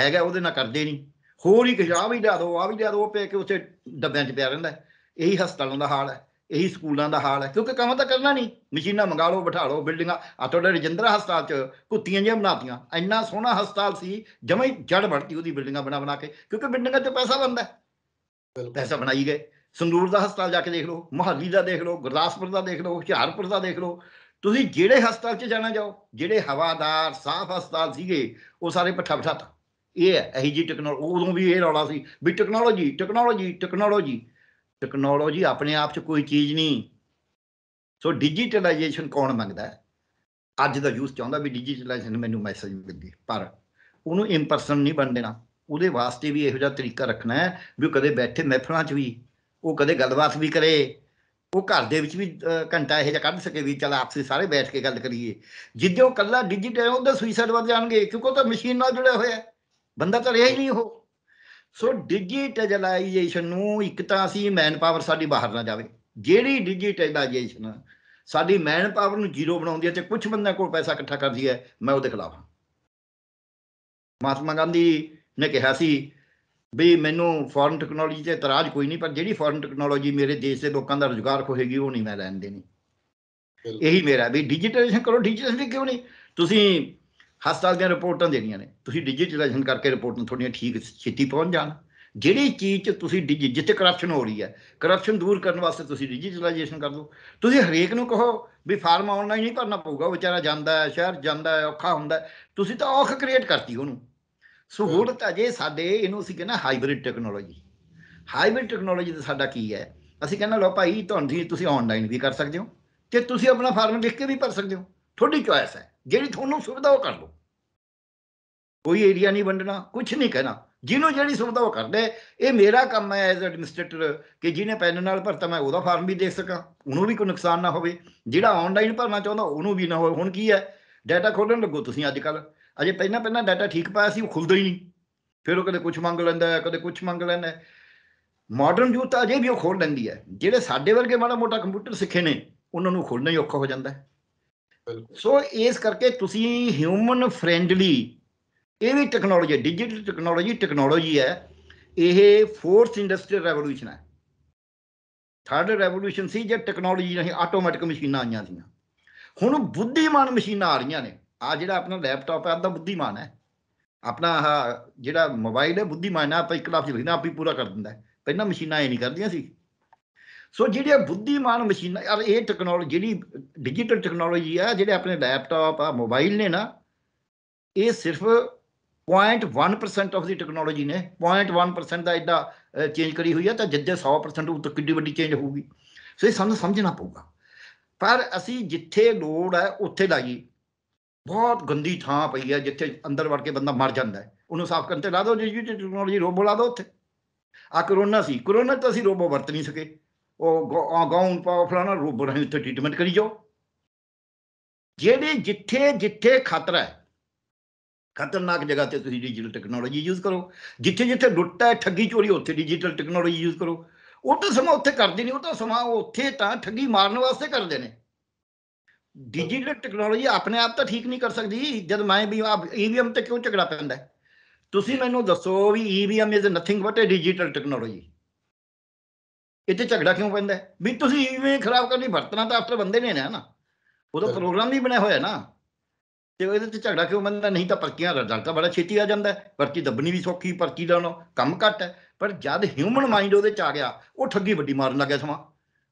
ਹੈਗਾ ਉਹਦੇ ਨਾਲ ਕਰਦੇ ਨਹੀਂ ਹੋਰ ਹੀ ਕਿਹਾ ਵੀ ਲਾ ਦੋ ਆ ਵੀ ਲਾ ਦੋ ਪੇ ਕੇ ਉੱਥੇ ਡੱਬਿਆਂ 'ਚ ਪਿਆ ਰਹਿੰਦਾ ਇਹੀ ਹਸਪਤਾਲਾਂ ਦਾ ਹਾਲ ਹੈ ਇਹੀ ਸਕੂਲਾਂ ਦਾ ਹਾਲ ਹੈ ਕਿਉਂਕਿ ਕੰਮ ਤਾਂ ਕਰਨਾ ਨਹੀਂ ਮਸ਼ੀਨਾਂ ਮੰਗਾ ਲਓ ਬਿਠਾ ਲਓ ਬਿਲਡਿੰਗਾਂ ਆ ਤੁਹਾਡੇ ਰਜਿੰਦਰਾ ਹਸਪਤਾਲ 'ਚ ਕੁੱਤੀਆਂ ਜਿਹਾ ਬਣਾਤੀਆਂ ਇੰਨਾ ਸੋਹਣਾ ਹਸਪਤਾਲ ਸੀ ਜਮੇ ਜੜ ਵੜਤੀ ਉਹਦੀ ਬਿਲਡਿੰਗਾਂ ਬਣਾ ਬਣਾ ਕੇ ਕਿਉਂਕਿ ਬਿਲਡਿੰਗਾਂ 'ਚ ਪੈਸਾ ਬੰਦਾ ਪੈਸਾ ਬਣਾਈ ਗਏ ਸੰਦੂਰ ਦਾ ਹਸਪਤਾਲ ਜਾ ਕੇ ਦੇਖ ਲਓ ਮੁਹੱਲੀ ਦਾ ਦੇਖ ਲਓ ਗੁਰਦਾਸਪੁਰ ਦਾ ਦੇਖ ਲਓ ਹੁਸ਼ਿਆਰਪੁਰ ਦਾ ਦੇਖ ਲਓ ਤੁਸੀਂ ਜਿਹੜੇ ਹਸਪਤਾਲ 'ਚ ਜਾਣਾ ਜਾਓ ਜਿਹੜੇ ਹਵਾਦਾਰ ਸਾਫ਼ ਹਸਪਤਾਲ ਸੀਗੇ ਉਹ ਸਾਰੇ ਪੱਠਾ ਬਿਠਾਤਾ ਇਹ ਹੈ ਇਹੀ ਜੀ ਟੈਕਨੋਲੋਜੀ ਉਦੋਂ ਵੀ ਇਹ ਰੌਲਾ ਸੀ ਵੀ ਟੈਕਨੋਲੋਜੀ ਟੈਕਨੋਲੋਜੀ ਟੈਕਨੋਲੋਜੀ ਟੈਕਨੋਲੋਜੀ ਆਪਣੇ ਆਪ 'ਚ ਕੋਈ ਚੀਜ਼ ਨਹੀਂ ਸੋ ਡਿਜੀਟਲਾਈਜੇਸ਼ਨ ਕੌਣ ਮੰਗਦਾ ਹੈ ਅੱਜ ਦਾ ਯੂਥ ਚਾਹੁੰਦਾ ਵੀ ਡਿਜੀਟਲਾਈਜੇਸ਼ਨ ਮੈਨੂੰ ਮੈਸੇਜ ਮਿਲ ਗਈ ਪਰ ਉਹਨੂੰ ਇਨ ਪਰਸਨ ਨਹੀਂ ਬਣ ਦੇਣਾ ਉਹਦੇ ਵਾਸਤੇ ਵੀ ਇਹੋ ਜਿਹਾ ਤਰੀਕਾ ਰੱਖਣਾ ਹੈ ਵੀ ਕਦੇ ਬੈਠੇ ਮਹਿਫਲਾਂ 'ਚ ਵੀ ਉਹ ਕਦੇ ਗੱਲਬਾਤ ਵੀ ਕਰੇ ਉਹ ਘਰ ਦੇ ਵਿੱਚ ਵੀ ਘੰਟਾ ਇਹ ਜਿਹਾ ਕੱਢ ਸਕੇ ਵੀ ਚਲ ਆਪਸੇ ਸਾਰੇ ਬੈਠ ਕੇ ਗੱਲ ਕਰੀਏ ਜਿੱਦੋਂ ਕੱਲਾ ਕੱਲਾ ਡਿਜੀਟਲ ਉਹਦਾ ਸੁਈਸਾਈਡ ਵੱਧ ਜਾਣਗੇ ਕਿਉਂਕਿ ਉਹ ਤਾਂ ਮਸ਼ੀਨ ਨਾਲ ਜੁੜਿਆ ਹੋਇਆ ਬੰਦਾ ਤਾਂ ਰਿਹਾ ਹੀ ਨਹੀਂ ਉਹ ਸੋ ਡਿਜੀਟਲਾਈਜੇਸ਼ਨ ਨੂੰ ਇੱਕ ਤਾਂ ਅਸੀਂ ਮੈਨ ਪਾਵਰ ਸਾਡੀ ਬਾਹਰ ਨਾ ਜਾਵੇ ਜਿਹੜੀ ਡਿਜੀਟਲਾਈਜੇਸ਼ਨ ਸਾਡੀ ਮੈਨ ਪਾਵਰ ਨੂੰ ਜ਼ੀਰੋ ਬਣਾਉਂਦੀ ਹੈ ਤੇ ਕੁਝ ਬੰਦਿਆਂ ਕੋਲ ਪੈਸਾ ਇਕੱਠਾ ਕਰਦੀ ਹੈ ਮੈਂ ਉਹਦੇ ਖਿਲਾਫ ਹਾਂ ਮਹਾਤਮਾ ਗਾਂਧੀ ਨੇ ਕਿਹਾ ਸੀ ਵੀ ਮੈਨੂੰ ਫੋਰਨ ਟੈਕਨੋਲੋਜੀ ਤੇ ਇਤਰਾਜ਼ ਕੋਈ ਨਹੀਂ ਪਰ ਜਿਹੜੀ ਫੋਰਨ ਟੈਕਨੋਲੋਜੀ ਮੇਰੇ ਦੇਸ਼ ਦੇ ਲੋਕਾਂ ਦਾ ਰੁਜ਼ਗਾਰ ਖੋਹੇਗੀ ਉਹ ਨਹੀਂ ਮੈਂ ਲੈਣ ਦੇਣੀ ਇਹੀ ਮੇਰਾ ਵੀ ਡਿਜੀਟਲਾਈਜੇਸ਼ਨ ਕਰੋ ਡਿਜੀਟਲਾਈਜੇਸ਼ਨ ਕਿਉਂ ਨਹੀਂ ਤੁਸੀਂ ਹਸਪਤਾਲ ਦੀਆਂ ਰਿਪੋਰਟਾਂ ਦੇਣੀਆਂ ਨੇ ਤੁਸੀਂ ਡਿਜੀਟਲਾਈਜੇਸ਼ਨ ਕਰਕੇ ਰਿਪੋਰਟਾਂ ਤੁਹਾਡੀਆਂ ਠੀਕ ਛੇਤੀ ਪਹੁੰਚ ਜਾਣ ਜਿਹੜੀ ਚੀਜ਼ 'ਚ ਤੁਸੀਂ ਜਿੱਥੇ ਕਰਪਸ਼ਨ ਹੋ ਰਹੀ ਹੈ ਕਰਪਸ਼ਨ ਦੂਰ ਕਰਨ ਵਾਸਤੇ ਤੁਸੀਂ ਡਿਜੀਟਲਾਈਜੇਸ਼ਨ ਕਰ ਦਿਓ ਤੁਸੀਂ ਹਰੇਕ ਨੂੰ ਕਹੋ ਵੀ ਫਾਰਮ ਆਨਲਾਈਨ ਹੀ ਭਰਨਾ ਪਊਗਾ ਵਿਚਾਰਾ ਜਾਂਦਾ ਹੈ ਸ਼ਹਿਰ ਜਾਂਦਾ ਹੈ ਔਖਾ ਹੁੰਦਾ ਤੁਸੀਂ ਤਾਂ ਔਖ ਕ੍ਰੀਏਟ ਕਰਤੀ ਉਹਨੂੰ ਤਾਂ ਜੇ ਸਾਡੇ ਇਹਨੂੰ ਅਸੀਂ ਕਹਿੰਦਾ ਹਾਈਬ੍ਰਿਡ ਟੈਕਨੋਲੋਜੀ ਹਾਈਬ੍ਰਿਡ ਟੈਕਨੋਲੋਜੀ ਦਾ ਸਾਡਾ ਕੀ ਹੈ ਅਸੀਂ ਕਹਿੰਦਾ ਲੋ ਭਾਈ ਤੁਹਾਨੂੰ ਤੁਸੀਂ ਆਨਲਾਈਨ ਵੀ ਕਰ ਸਕਦੇ ਹੋ ਤੇ ਤੁਸੀਂ ਆਪਣਾ ਫਾਰਮ ਲਿਖ ਕੇ ਵੀ ਭਰ ਸਕਦੇ ਹੋ ਤੁਹਾਡੀ ਚੋਇਸ ਹੈ ਜਿਹੜੀ ਤੁਹਾਨੂੰ ਸੁਵਿਧਾ ਉਹ ਕਰ ਲਓ ਕੋਈ ਏਰੀਆ ਨਹੀਂ ਵੰਡਣਾ ਕੁਝ ਨਹੀਂ ਕਹਿਣਾ ਜਿਹਨੂੰ ਜਿਹੜੀ ਸੁਵਿਧਾ ਉਹ ਕਰਦੇ ਇਹ ਮੇਰਾ ਕੰਮ ਹੈ ਐਜ਼ ਐਡਮਿਨਿਸਟ੍ਰੇਟਰ ਕਿ ਜਿਹਨੇ ਪੈਨ ਨਾਲ ਭਰਤਾ ਮੈਂ ਉਹਦਾ ਫਾਰਮ ਵੀ ਦੇਖ ਸਕਾਂ ਉਹਨੂੰ ਵੀ ਕੋਈ ਨੁਕਸਾਨ ਨਾ ਹੋਵੇ ਜਿਹੜਾ ਆਨਲਾਈਨ ਭਰਨਾ ਚਾਹੁੰਦਾ ਉਹਨੂੰ ਵੀ ਨਾ ਹੋਵੇ ਹੁਣ ਕੀ ਹੈ ਡਾਟਾ ਖੋਲਣ ਲੱਗੋ ਤੁਸੀਂ ਅੱਜ ਕੱਲ ਅਜੇ ਪਹਿਲਾਂ ਪਹਿਲਾਂ ਡਾਟਾ ਠੀਕ ਪਾਇਆ ਸੀ ਉਹ ਖੁੱਲਦਾ ਹੀ ਨਹੀਂ ਫਿਰ ਉਹ ਕਦੇ ਕੁਝ ਮੰਗ ਲੈਂਦਾ ਹੈ ਕਦੇ ਕੁਝ ਮੰਗ ਲੈਂਦਾ ਹੈ ਮਾਡਰਨ ਯੂਥ ਅਜੇ ਵੀ ਉਹ ਖੋਲ ਲੈਂਦੀ ਹੈ ਜਿਹੜੇ ਸਾਡੇ ਵਰਗੇ ਮਾੜਾ ਮੋਟਾ ਕੰਪਿਊਟਰ ਸਿੱਖੇ ਨੇ ਉਹਨਾਂ ਨੂੰ ਖੋਲਣਾ ਹੀ ਔਖਾ ਹੋ ਜਾਂਦਾ ਹੈ ਸੋ ਇਸ ਕਰਕੇ ਤੁਸੀਂ ਹਿਊਮਨ ਫ੍ਰੈਂਡਲੀ ਇਹ ਵੀ ਟੈਕਨੋਲੋਜੀ ਡਿਜੀਟਲ ਟੈਕਨੋਲੋਜੀ ਟੈਕਨੋਲੋਜੀ ਹੈ ਇਹ ਫੋਰਥ ਇੰਡਸਟਰੀਅਲ ਰੈਵੋਲੂਸ਼ਨ ਹੈ ਥਰਡ ਰੈਵੋਲੂਸ਼ਨ ਸੀ ਜੇ ਟੈਕਨੋਲੋਜੀ ਨਹੀਂ ਆਟੋਮੈਟਿਕ ਮਸ਼ੀਨਾਂ ਆਈਆਂ ਸੀ ਹੁਣ ਬੁੱਧੀਮਾਨ ਮਸ਼ੀਨਾਂ ਆ ਰਹੀਆਂ ਨੇ ਆ ਜਿਹੜਾ ਆਪਣਾ ਲੈਪਟਾਪ ਹੈ ਆਪਦਾ ਬੁੱਧੀਮਾਨ ਹੈ ਆਪਣਾ ਆ ਜਿਹੜਾ ਮੋਬਾਈਲ ਹੈ ਬੁੱਧੀਮਾਨ ਹੈ ਆਪਾਂ ਇੱਕ ਲਫ਼ਜ਼ ਲਿਖਣਾ ਆਪ ਹੀ ਪੂਰਾ ਕਰ ਦਿੰਦਾ ਪਹਿਲਾਂ ਮਸ਼ੀਨਾਂ ਇਹ ਨਹੀਂ ਕਰਦੀਆਂ ਸੀ ਸੋ ਜਿਹੜੀਆਂ ਬੁੱਧੀਮਾਨ ਮਸ਼ੀਨਾਂ ਯਾਰ ਇਹ ਟੈਕਨੋਲੋਜੀ ਜਿਹੜੀ ਡਿਜੀਟਲ ਟੈਕਨੋਲੋਜੀ ਆ ਜਿਹੜੇ ਆਪਣੇ ਲੈਪਟਾਪ ਆ ਮੋਬਾਈਲ ਨੇ ਨਾ ਇਹ ਸਿਰਫ 0.1% ਆਫ ਦੀ ਟੈਕਨੋਲੋਜੀ ਨੇ 0.1% ਦਾ ਇਦਾਂ ਚੇਂਜ ਕਰੀ ਹੋਈ ਆ ਤਾਂ ਜਿੱਦੇ 100% ਉਹ ਕਿੱਡੀ ਕਿੰਨੀ ਵੱਡੀ ਚੇਂਜ ਹੋਊਗੀ ਸੋ ਇਹ ਸਾਨੂੰ ਸਮਝਣਾ ਪਊਗਾ ਪਰ ਅਸੀਂ ਜਿੱਥੇ ਲੋੜ ਹੈ ਉੱਥੇ ਲਾਈਏ ਬਹੁਤ ਗੰਦੀ ਥਾਂ ਪਈ ਹੈ ਜਿੱਥੇ ਅੰਦਰ ਵੜ ਕੇ ਬੰਦਾ ਮਰ ਜਾਂਦਾ ਹੈ ਉਹਨੂੰ ਸਾਫ਼ ਕਰਨ ਤੇ ਲਾ ਦਿਓ ਜੀ ਜੀ ਟੈਕਨੋਲੋਜੀ ਰੋਬੋ ਲਾ ਦਿਓ ਉੱਥੇ ਆ ਕਰੋਨਾ ਸੀ ਕਰੋਨਾ ਤਾਂ ਅਸੀਂ ਰੋਬੋ ਵਰਤ ਨਹੀਂ ਸਕੇ ਉਹ ਗਾਉਂ ਪਾ ਫਲਾਣਾ ਰੋਬੋ ਰਾਹੀਂ ਉੱਥੇ ਟ੍ਰੀਟਮੈਂਟ ਕਰੀ ਜਾਓ ਜਿਹੜੇ ਜਿੱਥੇ ਜਿੱਥੇ ਖਤਰਾ ਹੈ ਖਤਰਨਾਕ ਜਗ੍ਹਾ ਤੇ ਤੁਸੀਂ ਡਿਜੀਟਲ ਟੈਕਨੋਲੋਜੀ ਯੂਜ਼ ਕਰੋ ਜਿੱਥੇ ਜਿੱਥੇ ਲੁੱਟਾ ਹੈ ਠੱਗੀ ਚੋਰੀ ਉੱਥੇ ਡਿਜੀਟਲ ਟੈਕਨੋਲੋਜੀ ਯੂਜ਼ ਕਰੋ ਉਹ ਤਾਂ ਸਮਾਂ ਉੱਥੇ ਕਰਦੇ ਨਹੀਂ ਉਹ ਤਾਂ ਸਮਾਂ ਉੱਥੇ ਤਾਂ ਠੱਗੀ ਮਾਰਨ ਵਾਸਤੇ ਕਰਦੇ ਨੇ ਡਿਜੀਟਲ ਟੈਕਨੋਲੋਜੀ ਆਪਣੇ ਆਪ ਤਾਂ ਠੀਕ ਨਹੀਂ ਕਰ ਸਕਦੀ ਜਦ ਮੈਂ ਵੀ ਆਪ ਈਵੀਐਮ e ਤੇ ਕਿਉਂ ਝਗੜਾ ਪੈਂਦਾ ਤੁਸੀਂ ਮੈਨੂੰ ਦੱਸੋ ਵੀ EVM is nothing but a digital technology ਇੱਥੇ ਝਗੜਾ ਕਿਉਂ ਪੈਂਦਾ ਵੀ ਤੁਸੀਂ ਈਵੀਐਮ e ਖਰਾਬ ਦੀ ਵਰਤਨਾ ਤਾਂ ਆਫਟਰ ਬੰਦੇ ਨੇ ਨਾ ਉਹਦਾ ਪ੍ਰੋਗਰਾਮ ਵੀ ਬਣਿਆ ਹੋਇਆ ਨਾ ਤੇ ਉਹਦੇ ਤੇ ਝਗੜਾ ਕਿਉਂ ਬੰਦਾ ਨਹੀਂ ਤਾਂ ਪਰਕੀਆਂ ਰਿਜ਼ਲਟ ਤਾਂ ਬੜਾ ਛੇਤੀ ਆ ਜਾਂਦਾ ਪਰਕੀ ਦੱਬਣੀ ਵੀ ਸੌਖੀ ਪਰਕੀ ਲਾਉਣਾ ਕੰਮ ਘੱਟ ਹੈ ਪਰ ਜਦ ਹਿਊਮਨ ਮਾਈਂਡ ਉਹਦੇ ਚ ਆ ਗਿਆ ਉਹ ਠੱਗੀ ਵੱਡੀ ਮਾਰਨ ਲੱਗਿਆ ਸਮਾਂ